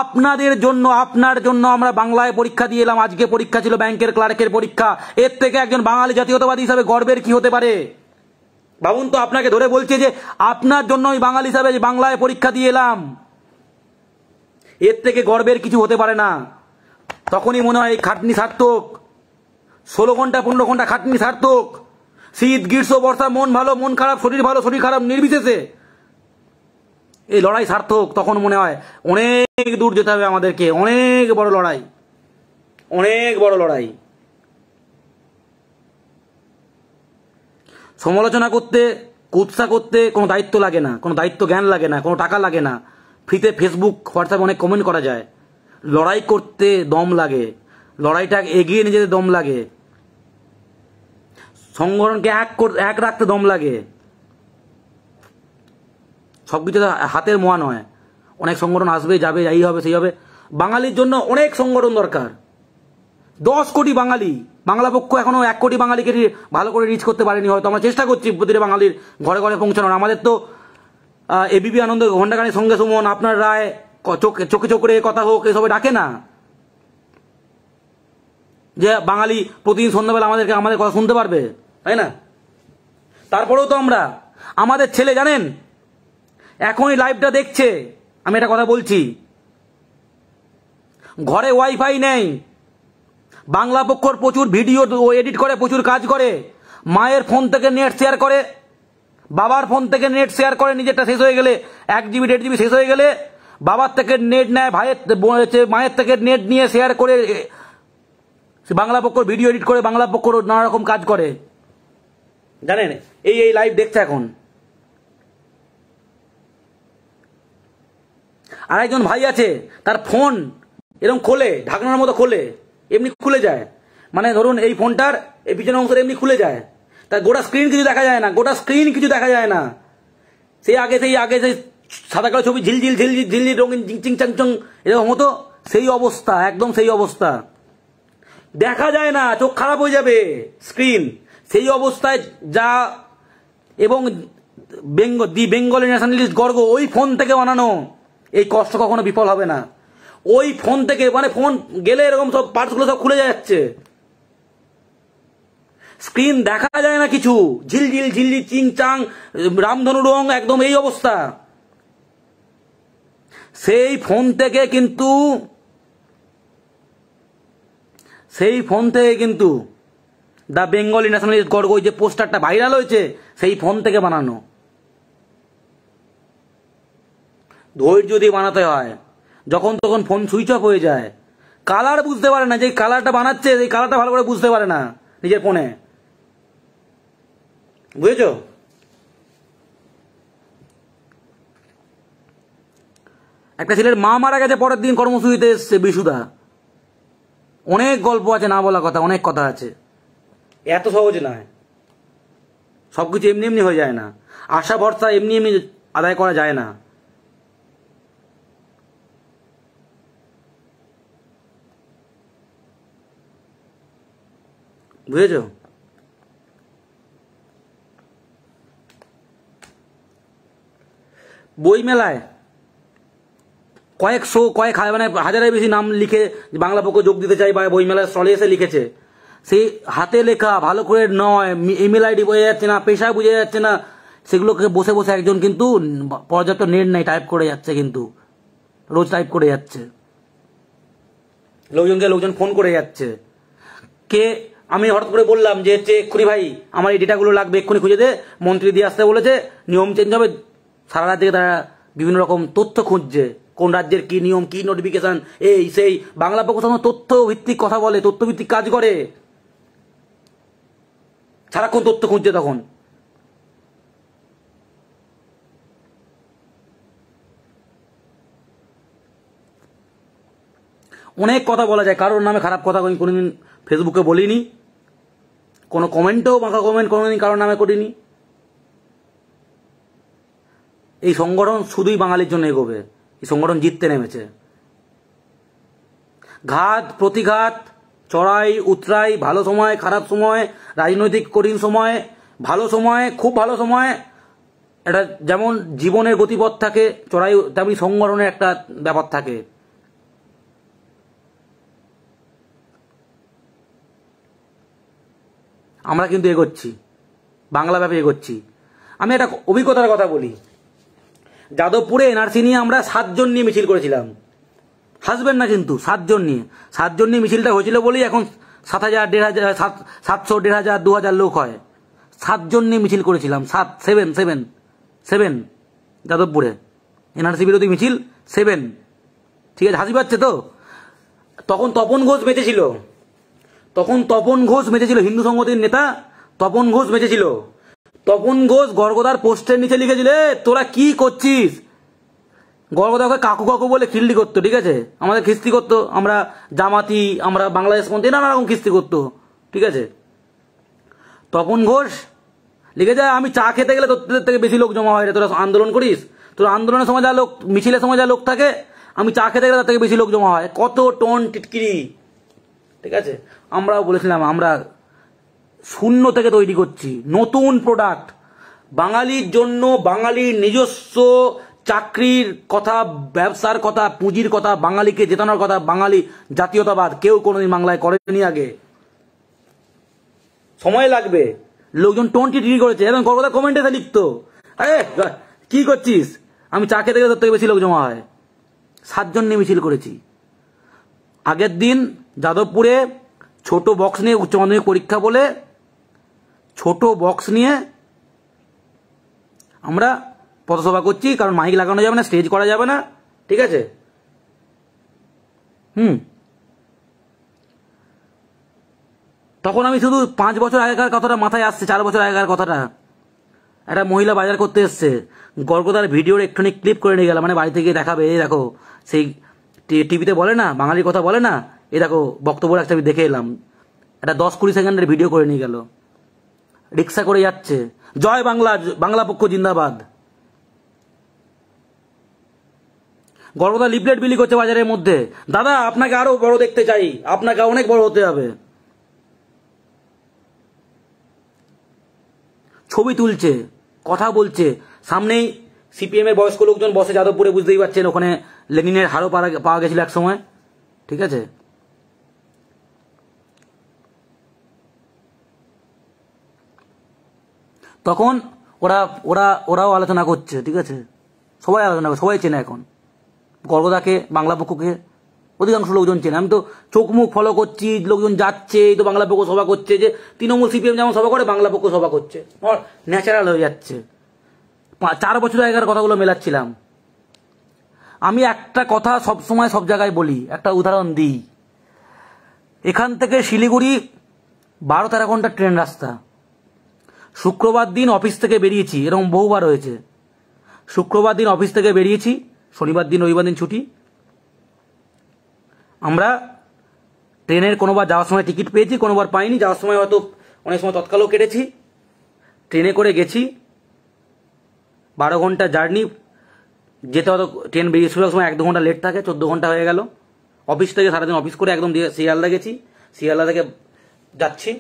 আপনাদের জন্য আপনার জন্য আমরা বাংলায় পরীক্ষা দিয়ে এলাম আজকে পরীক্ষা ছিল ব্যাংকের ক্লার্কের পরীক্ষা এর থেকে একজন বাঙালি জাতীয়তাবাদী হিসাবে গর্বের কি হতে পারে ভাবুন তো আপনাকে ধরে বলছে যে আপনার জন্য আমি বাঙালি হিসাবে বাংলায় পরীক্ষা দিয়ে এলাম এর থেকে গর্বের কিছু হতে পারে না তখনই মনে হয় খাটনি সার্থক ষোলো ঘন্টা পনেরো ঘন্টা খাটনি সার্থক শীত গ্রীষ্ম বর্ষা মন ভালো মন খারাপ শরীর ভালো শরীর খারাপ নির্বিশেষে এই লড়াই সার্থক তখন মনে হয় অনেক দূর যেতে হবে আমাদেরকে অনেক বড় লড়াই অনেক বড় লড়াই সমালোচনা করতে কুৎসা করতে কোনো দায়িত্ব লাগে না কোনো দায়িত্ব জ্ঞান লাগে না কোনো টাকা লাগে না ফ্রিতে ফেসবুক হোয়াটসঅ্যাপে অনেক কমেন্ট করা যায় লড়াই করতে দম লাগে লড়াইটা এগিয়ে নিয়ে যেতে দম লাগে সংগঠনকে এক এক রাখতে দম লাগে সব হাতের মোয়া নয় অনেক সংগঠন আসবে যাবে এই হবে সেই হবে বাঙালির জন্য অনেক সংগঠন দরকার দশ কোটি বাঙালি বাংলা পক্ষ এখনো এক কোটি বাঙালিকে ভালো করে রিচ করতে পারেনি হয়তো আমরা চেষ্টা করছি প্রতিটা বাঙালির ঘরে ঘরে পৌঁছানোর আমাদের তো এবিপি আনন্দ ঘণ্টাখানের সঙ্গে সুমন আপনার রায় চোখে চোখে চোখে কথা হোক এসবে ডাকে না যে বাঙালি প্রতিদিন সন্ধ্যাবেলা আমাদেরকে আমাদের কথা শুনতে পারবে তাই না তারপরেও তো আমরা আমাদের ছেলে জানেন এখনই লাইভটা দেখছে আমি এটা কথা বলছি ঘরে ওয়াইফাই নেই বাংলা পক্ষর প্রচুর ভিডিও এডিট করে প্রচুর কাজ করে মায়ের ফোন থেকে নেট শেয়ার করে বাবার ফোন থেকে নেট শেয়ার করে নিজেরটা শেষ হয়ে গেলে এক জিবি দেড় জিবি শেষ হয়ে গেলে বাবার থেকে নেট নেয় ভাইয়ের মায়ের থেকে নেট নিয়ে শেয়ার করে বাংলা পক্ষর ভিডিও এডিট করে বাংলা পক্ষর নানা রকম কাজ করে জানেন এই এই লাইভ দেখছে এখন আর একজন ভাই আছে তার ফোন এরকম খোলে ঢাকনার মতো খোলে এমনি খুলে যায় মানে ধরুন এই ফোনটার এই পিছনের অংশটা এমনি খুলে যায় তার গোটা স্ক্রিন কিছু দেখা যায় না গোটা স্ক্রিন কিছু দেখা যায় না সেই আগে সেই আগে সেই সাদা কালো ছবি ঝিলঝিল ঝিলঝিল ঝিলঝিল রঙিন চিং চাং চং এরকম হতো সেই অবস্থা একদম সেই অবস্থা দেখা যায় না চোখ খারাপ হয়ে যাবে স্ক্রিন সেই অবস্থায় যা এবং Bengal the Bengali nationalist Garga ওই ফোন থেকে বানানো এই কষ্ট কখনো বিফল হবে না ওই ফোন থেকে মানে ফোন গেলে এরকম সব পার্টসগুলো সব খুলে যাচ্ছে স্ক্রিন দেখা যায় না কিছু ঝিলঝিল ঝিলঝিল চিং চাং রামধনু রং একদম এই অবস্থা সেই ফোন থেকে কিন্তু সেই ফোন থেকে কিন্তু দ্য বেঙ্গলি ন্যাশনালিস্ট গর্গ যে পোস্টারটা ভাইরাল হয়েছে সেই ফোন থেকে বানানো ধৈর্য দিয়ে বানাতে হয় যখন তখন ফোন সুইচ অফ হয়ে যায় কালার বুঝতে পারে না যে কালারটা বানাচ্ছে সেই কালারটা ভালো করে বুঝতে পারে না নিজের ফোনে বুঝেছ একটা ছেলের মা মারা গেছে পরের দিন কর্মসূচিতে এসছে বিশুদা অনেক গল্প আছে না বলা কথা অনেক কথা আছে এত সহজ নয় সবকিছু এমনি এমনি হয়ে যায় না আশা ভরসা এমনি এমনি আদায় করা যায় না বুঝেছ বই মেলায় কয়েকশো কয়েক মানে হাজারের বেশি নাম লিখে বাংলা পক্ষ যোগ দিতে চাই বা বই মেলায় স্টলে এসে লিখেছে সেই হাতে লেখা ভালো করে নয় ইমেল আইডি বোঝা যাচ্ছে না পেশা বোঝা যাচ্ছে না সেগুলোকে বসে বসে একজন কিন্তু পর্যাপ্ত নেট নাই টাইপ করে যাচ্ছে কিন্তু রোজ টাইপ করে যাচ্ছে লোকজনকে লোকজন ফোন করে যাচ্ছে কে আমি হঠাৎ করে বললাম যে এক্ষুনি ভাই আমার এই ডেটাগুলো লাগবে এক্ষুনি খুঁজে দে মন্ত্রী দিয়ে আসতে বলেছে নিয়ম চেঞ্জ হবে সারা রাত থেকে তারা বিভিন্ন রকম তথ্য খুঁজছে কোন রাজ্যের কি নিয়ম কি নোটিফিকেশন এই সেই বাংলা পক্ষ তথ্য ভিত্তিক কথা বলে তথ্যভিত্তিক কাজ করে সারাক্ষণ তথ্য খুঁজছে তখন অনেক কথা বলা যায় কারোর নামে খারাপ কথা কোনোদিন ফেসবুকে বলিনি কোনো কমেন্টও বাঁকা কমেন্ট কোনোদিন কারোর নামে করিনি এই সংগঠন শুধুই বাঙালির জন্য এগোবে এই সংগঠন জিততে নেমেছে ঘাত প্রতিঘাত চড়াই উতরাই ভালো সময় খারাপ সময় রাজনৈতিক কঠিন সময় ভালো সময় খুব ভালো সময় এটা যেমন জীবনের গতিপথ থাকে চড়াই তেমনি সংগঠনের একটা ব্যাপার থাকে আমরা কিন্তু এগোচ্ছি বাংলা ব্যাপী এগোচ্ছি আমি একটা অভিজ্ঞতার কথা বলি যাদবপুরে এনআরসি নিয়ে আমরা সাতজন নিয়ে মিছিল করেছিলাম হাসবেন না কিন্তু সাতজন নিয়ে সাতজন নিয়ে মিছিলটা হয়েছিল বলেই এখন সাত হাজার দেড় হাজার সাত সাতশো দেড় হাজার দু হাজার লোক হয় সাতজন নিয়ে মিছিল করেছিলাম সাত সেভেন সেভেন সেভেন যাদবপুরে এনআরসি বিরোধী মিছিল সেভেন ঠিক আছে হাসি পাচ্ছে তো তখন তপন ঘোষ বেঁচেছিল তখন তপন ঘোষ বেঁচেছিল হিন্দু সংগতির নেতা তপন ঘোষ বেঁচেছিল তপন ঘোষ গর্গদার পোস্টের নিচে লিখেছিল তোরা কি করছিস ওকে কাকু কাকু বলে খিল্লি করতো ঠিক আছে আমাদের খিস্তি করতো আমরা জামাতি আমরা মন্ত্রী নানা রকম খিস্তি করতো ঠিক আছে তপন ঘোষ লিখেছে আমি চা খেতে গেলে তোদের থেকে বেশি লোক জমা হয় রে তোরা আন্দোলন করিস তোরা আন্দোলনের সময় যা লোক মিছিলের সময় যা লোক থাকে আমি চা খেতে গেলে তার থেকে বেশি লোক জমা হয় কত টন টিটকিরি ঠিক আছে আমরাও বলেছিলাম আমরা শূন্য থেকে তৈরি করছি নতুন প্রোডাক্ট বাঙালির জন্য বাঙালির নিজস্ব চাকরির কথা ব্যবসার কথা পুঁজির কথা বাঙালিকে জেতানোর কথা বাঙালি জাতীয়তাবাদ কেউ কোনোদিন বাংলায় করেনি আগে সময় লাগবে লোকজন টোয়েন্টি ডিগ্রি করেছে এরকম কলকাতা কমেন্টে লিখতো আরে কি করছিস আমি চা খেতে গেলে থেকে বেশি লোক জমা হয় সাতজন নিয়ে মিছিল করেছি আগের দিন যাদবপুরে ছোট বক্স নিয়ে উচ্চ মাধ্যমিক পরীক্ষা বলে ছোট বক্স নিয়ে আমরা পথসভা করছি কারণ মাইক লাগানো যাবে না স্টেজ করা যাবে না ঠিক আছে হুম তখন আমি শুধু পাঁচ বছর আগেকার কথাটা মাথায় আসছে চার বছর আগেকার কথাটা একটা মহিলা বাজার করতে এসছে গর্গদার ভিডিওর একটুখানি ক্লিপ করে নিয়ে গেলাম মানে বাড়ি থেকে দেখাবে এই দেখো সেই টিভিতে বলে না বাঙালির কথা বলে না এই দেখো বক্তব্য রাখছে আমি দেখে এলাম একটা দশ কুড়ি সেকেন্ডের ভিডিও করে নিয়ে গেল রিক্সা করে যাচ্ছে জয় বাংলা বাংলা পক্ষ জিন্দাবাদ গর্বদা লিপলেট বিলি করছে বাজারের মধ্যে দাদা আপনাকে আরো বড় দেখতে চাই আপনাকে অনেক বড় হতে হবে ছবি তুলছে কথা বলছে সামনেই সিপিএম এর বয়স্ক লোকজন বসে যাদবপুরে বুঝতেই পারছেন ওখানে লেনিনের হারও পাওয়া গেছিল এক সময় ঠিক আছে তখন ওরা ওরা ওরাও আলোচনা করছে ঠিক আছে সবাই আলোচনা করে সবাই চেনে এখন গর্গদাকে বাংলা পক্ষকে অধিকাংশ লোকজন চেনে আমি তো চোখ মুখ ফলো করছি লোকজন যাচ্ছে এই তো বাংলা পক্ষ সভা করছে যে তৃণমূল সিপিএম যেমন সভা করে বাংলা পক্ষ সভা করছে ন্যাচারাল হয়ে যাচ্ছে চার বছর আগেকার কথাগুলো মেলাচ্ছিলাম আমি একটা কথা সব সময় সব জায়গায় বলি একটা উদাহরণ দিই এখান থেকে শিলিগুড়ি বারো তেরো ঘন্টা ট্রেন রাস্তা শুক্রবার দিন অফিস থেকে বেরিয়েছি এরকম বহুবার হয়েছে শুক্রবার দিন অফিস থেকে বেরিয়েছি শনিবার দিন রবিবার দিন ছুটি আমরা ট্রেনের কোনোবার যাওয়ার সময় টিকিট পেয়েছি কোনোবার পাইনি যাওয়ার সময় হয়তো অনেক সময় তৎকালও কেটেছি ট্রেনে করে গেছি বারো ঘন্টা জার্নি যেতে হয়তো ট্রেন বেরিয়েছিল সময় এক দু ঘন্টা লেট থাকে চোদ্দ ঘন্টা হয়ে গেল অফিস থেকে সারাদিন অফিস করে একদম শিয়ালদা গেছি শিয়ালদা থেকে যাচ্ছি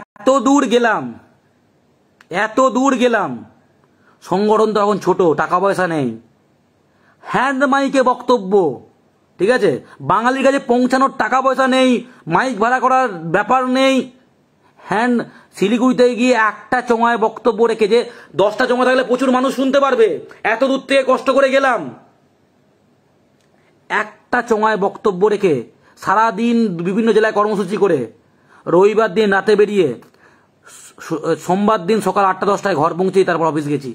এত দূর গেলাম এত দূর গেলাম সংগঠন তো এখন ছোট টাকা পয়সা নেই হ্যান্ড মাইকে বক্তব্য ঠিক আছে বাঙালির কাছে পৌঁছানোর টাকা পয়সা নেই মাইক ভাড়া করার ব্যাপার নেই হ্যান্ড শিলিগুড়িতে গিয়ে একটা চোঙায় বক্তব্য রেখে যে দশটা চোঙা থাকলে প্রচুর মানুষ শুনতে পারবে এত দূর থেকে কষ্ট করে গেলাম একটা চোঙায় বক্তব্য রেখে সারাদিন বিভিন্ন জেলায় কর্মসূচি করে রবিবার দিন রাতে বেরিয়ে সোমবার দিন সকাল আটটা দশটায় ঘর পৌঁছেই তারপর অফিস গেছি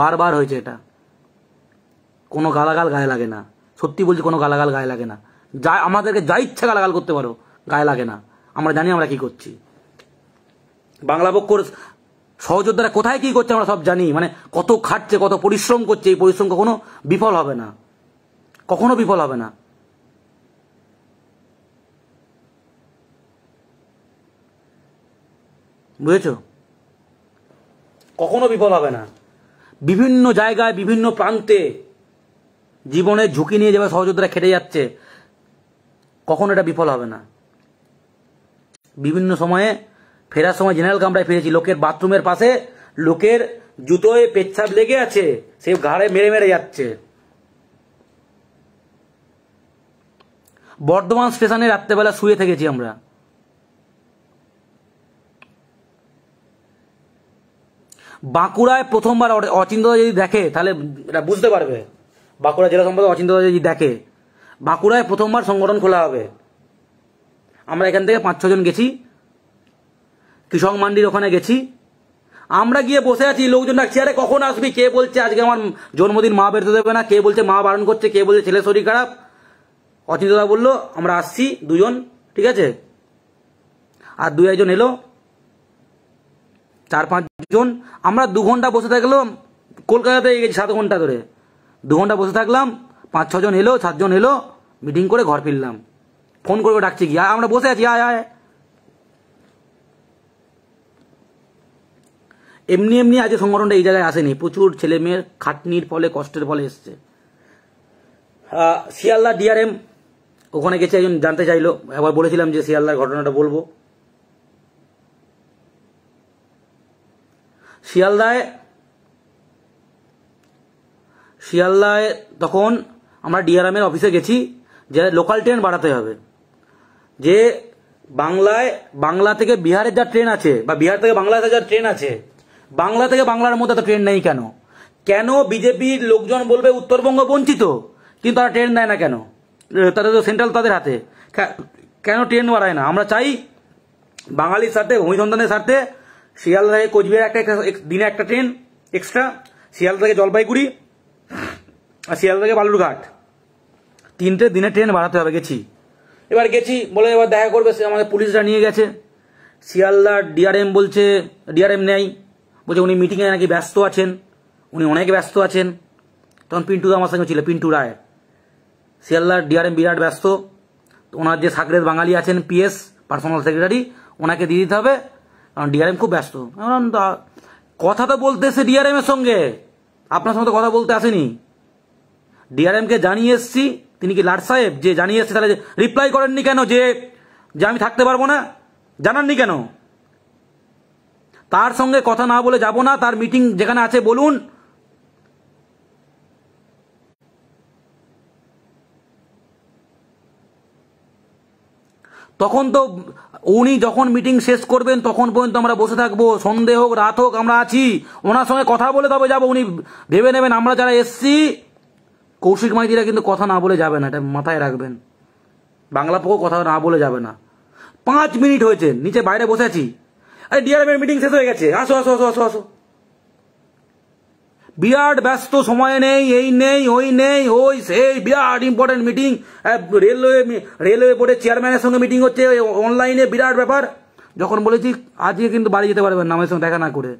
বারবার হয়েছে এটা কোনো গালাগাল গায়ে লাগে না সত্যি বলছি কোনো গালাগাল গায়ে লাগে না যা আমাদেরকে যা ইচ্ছা গালাগাল করতে পারো গায়ে লাগে না আমরা জানি আমরা কি করছি বাংলা পক্ষর সহযোদ্ধারা কোথায় কি করছে আমরা সব জানি মানে কত খাটছে কত পরিশ্রম করছে এই পরিশ্রম কখনো বিফল হবে না কখনো বিফল হবে না বুঝেছ কখনো বিফল হবে না বিভিন্ন জায়গায় বিভিন্ন প্রান্তে জীবনের ঝুঁকি নিয়ে যেভাবে সহযোদ্ধারা খেটে যাচ্ছে কখনো এটা বিফল হবে না বিভিন্ন সময়ে ফেরার সময় জেনারেল কামরায় ফিরেছি লোকের বাথরুমের পাশে লোকের জুতোয় পেচ্ছাপ লেগে আছে সে ঘাড়ে মেরে মেরে যাচ্ছে বর্ধমান স্টেশনে রাত্রেবেলা শুয়ে থেকেছি আমরা বাঁকুড়ায় প্রথমবার অচিন্তদা যদি দেখে তাহলে এটা বুঝতে পারবে বাঁকুড়া জেলা সম্পাদক অচিন্তদা যদি দেখে বাঁকুড়ায় প্রথমবার সংগঠন খোলা হবে আমরা এখান থেকে পাঁচ ছজন গেছি কৃষক মান্ডির ওখানে গেছি আমরা গিয়ে বসে আছি লোকজন ডাকছি আরে কখন আসবি কে বলছে আজকে আমার জন্মদিন মা বেরোতে দেবে না কে বলছে মা বারণ করছে কে বলছে ছেলে শরীর খারাপ অচিন্তা বললো আমরা আসছি দুজন ঠিক আছে আর দু একজন এলো চার পাঁচজন আমরা দু ঘন্টা বসে থাকলাম কলকাতাতে গেছি সাত ঘন্টা ধরে দু ঘন্টা বসে থাকলাম পাঁচ ছজন এলো সাতজন এলো মিটিং করে ঘর ফিরলাম ফোন করবো ডাকছি কি আমরা বসে আছি আয় আয় এমনি এমনি আজ সংগঠনটা এই জায়গায় আসেনি প্রচুর ছেলে মেয়ের খাটনির ফলে কষ্টের ফলে এসছে শিয়ালদা ডিআরএম ওখানে গেছে একজন জানতে চাইলো একবার বলেছিলাম যে শিয়ালদার ঘটনাটা বলবো শিয়ালদায় শিয়ালদায় তখন আমরা ডিআরএমের অফিসে গেছি যে লোকাল ট্রেন বাড়াতে হবে যে বাংলায় বাংলা থেকে বিহারের যা ট্রেন আছে বা বিহার থেকে বাংলাতে যা ট্রেন আছে বাংলা থেকে বাংলার মধ্যে তো ট্রেন নেই কেন কেন বিজেপির লোকজন বলবে উত্তরবঙ্গ বঞ্চিত কিন্তু তারা ট্রেন দেয় না কেন তাদের তো সেন্ট্রাল তাদের হাতে কেন ট্রেন বাড়ায় না আমরা চাই বাঙালির স্বার্থে ভূমি সন্তানের স্বার্থে শিয়ালদা থেকে কোচবিহার একটা দিনে একটা ট্রেন এক্সট্রা শিয়ালদা থেকে জলপাইগুড়ি আর শিয়ালদা থেকে বালুরঘাট তিনটে দিনে ট্রেন বাড়াতে হবে গেছি এবার গেছি বলে এবার দেখা করবে সে আমাদের পুলিশরা নিয়ে গেছে শিয়ালদা ডিআরএম বলছে ডিআরএম নেই বলছে উনি মিটিংয়ে নাকি ব্যস্ত আছেন উনি অনেক ব্যস্ত আছেন তখন পিন্টু আমার সঙ্গে ছিল পিন্টু রায় শিয়ালদার ডিআরএম বিরাট ব্যস্ত ওনার যে সাকরেদ বাঙালি আছেন পিএস পার্সোনাল সেক্রেটারি ওনাকে দিয়ে দিতে হবে কারণ ডিআরএম খুব ব্যস্ত কথা তো বলতে এসে ডিআরএম এর সঙ্গে আপনার সঙ্গে তো কথা বলতে আসেনি ডিআরএম কে জানিয়ে এসছি তিনি কি লাট সাহেব যে জানিয়ে এসছে তাহলে রিপ্লাই করেননি কেন যে যে আমি থাকতে পারবো না জানাননি কেন তার সঙ্গে কথা না বলে যাব না তার মিটিং যেখানে আছে বলুন তখন তো উনি যখন মিটিং শেষ করবেন তখন পর্যন্ত আমরা বসে থাকবো সন্ধে হোক রাত হোক আমরা আছি ওনার সঙ্গে কথা বলে তবে যাবো উনি ভেবে নেবেন আমরা যারা এসছি কৌশিক মাইতিরা কিন্তু কথা না বলে যাবে না এটা মাথায় রাখবেন বাংলা পক্ষ কথা না বলে যাবে না পাঁচ মিনিট হয়েছে নিচে বাইরে বসে আছি আরে ডিআরএম এর মিটিং শেষ হয়ে গেছে আসো আসো আসো আসো আসো বিরাট ব্যস্ত সময় নেই এই নেই ওই নেই ওই সেই বিরাট ইম্পর্টেন্ট মিটিং রেলওয়ে রেলওয়ে বোর্ডের চেয়ারম্যানের সঙ্গে মিটিং হচ্ছে অনলাইনে বিরাট ব্যাপার যখন বলেছি আজকে কিন্তু বাড়ি যেতে পারবেন না আমাদের সঙ্গে দেখা না করে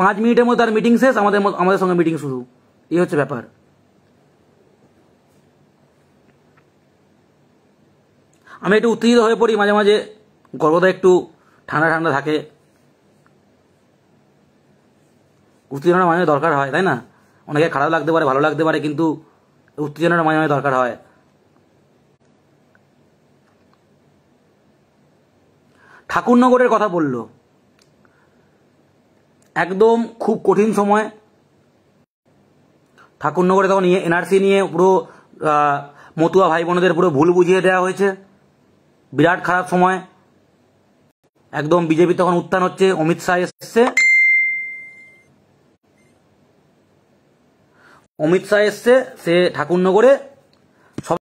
পাঁচ মিনিটের মধ্যে তার মিটিং শেষ আমাদের আমাদের সঙ্গে মিটিং শুরু এই হচ্ছে ব্যাপার আমি একটু উত্তেজিত হয়ে পড়ি মাঝে মাঝে গর্বদা একটু ঠান্ডা ঠান্ডা থাকে উত্তেজনার মাঝে দরকার হয় তাই না অনেকে খারাপ লাগতে পারে ভালো লাগতে পারে কিন্তু উত্তেজনার মাঝে মাঝে দরকার হয় ঠাকুরনগরের কথা বলল একদম খুব কঠিন সময় ঠাকুরনগরে তখন ইয়ে, এনআরসি নিয়ে পুরো মতুয়া ভাই বোনদের পুরো ভুল বুঝিয়ে দেওয়া হয়েছে বিরাট খারাপ সময় একদম বিজেপি তখন উত্থান হচ্ছে অমিত শাহ এসছে অমিত শাহ এসছে সে ঠাকুরনগরে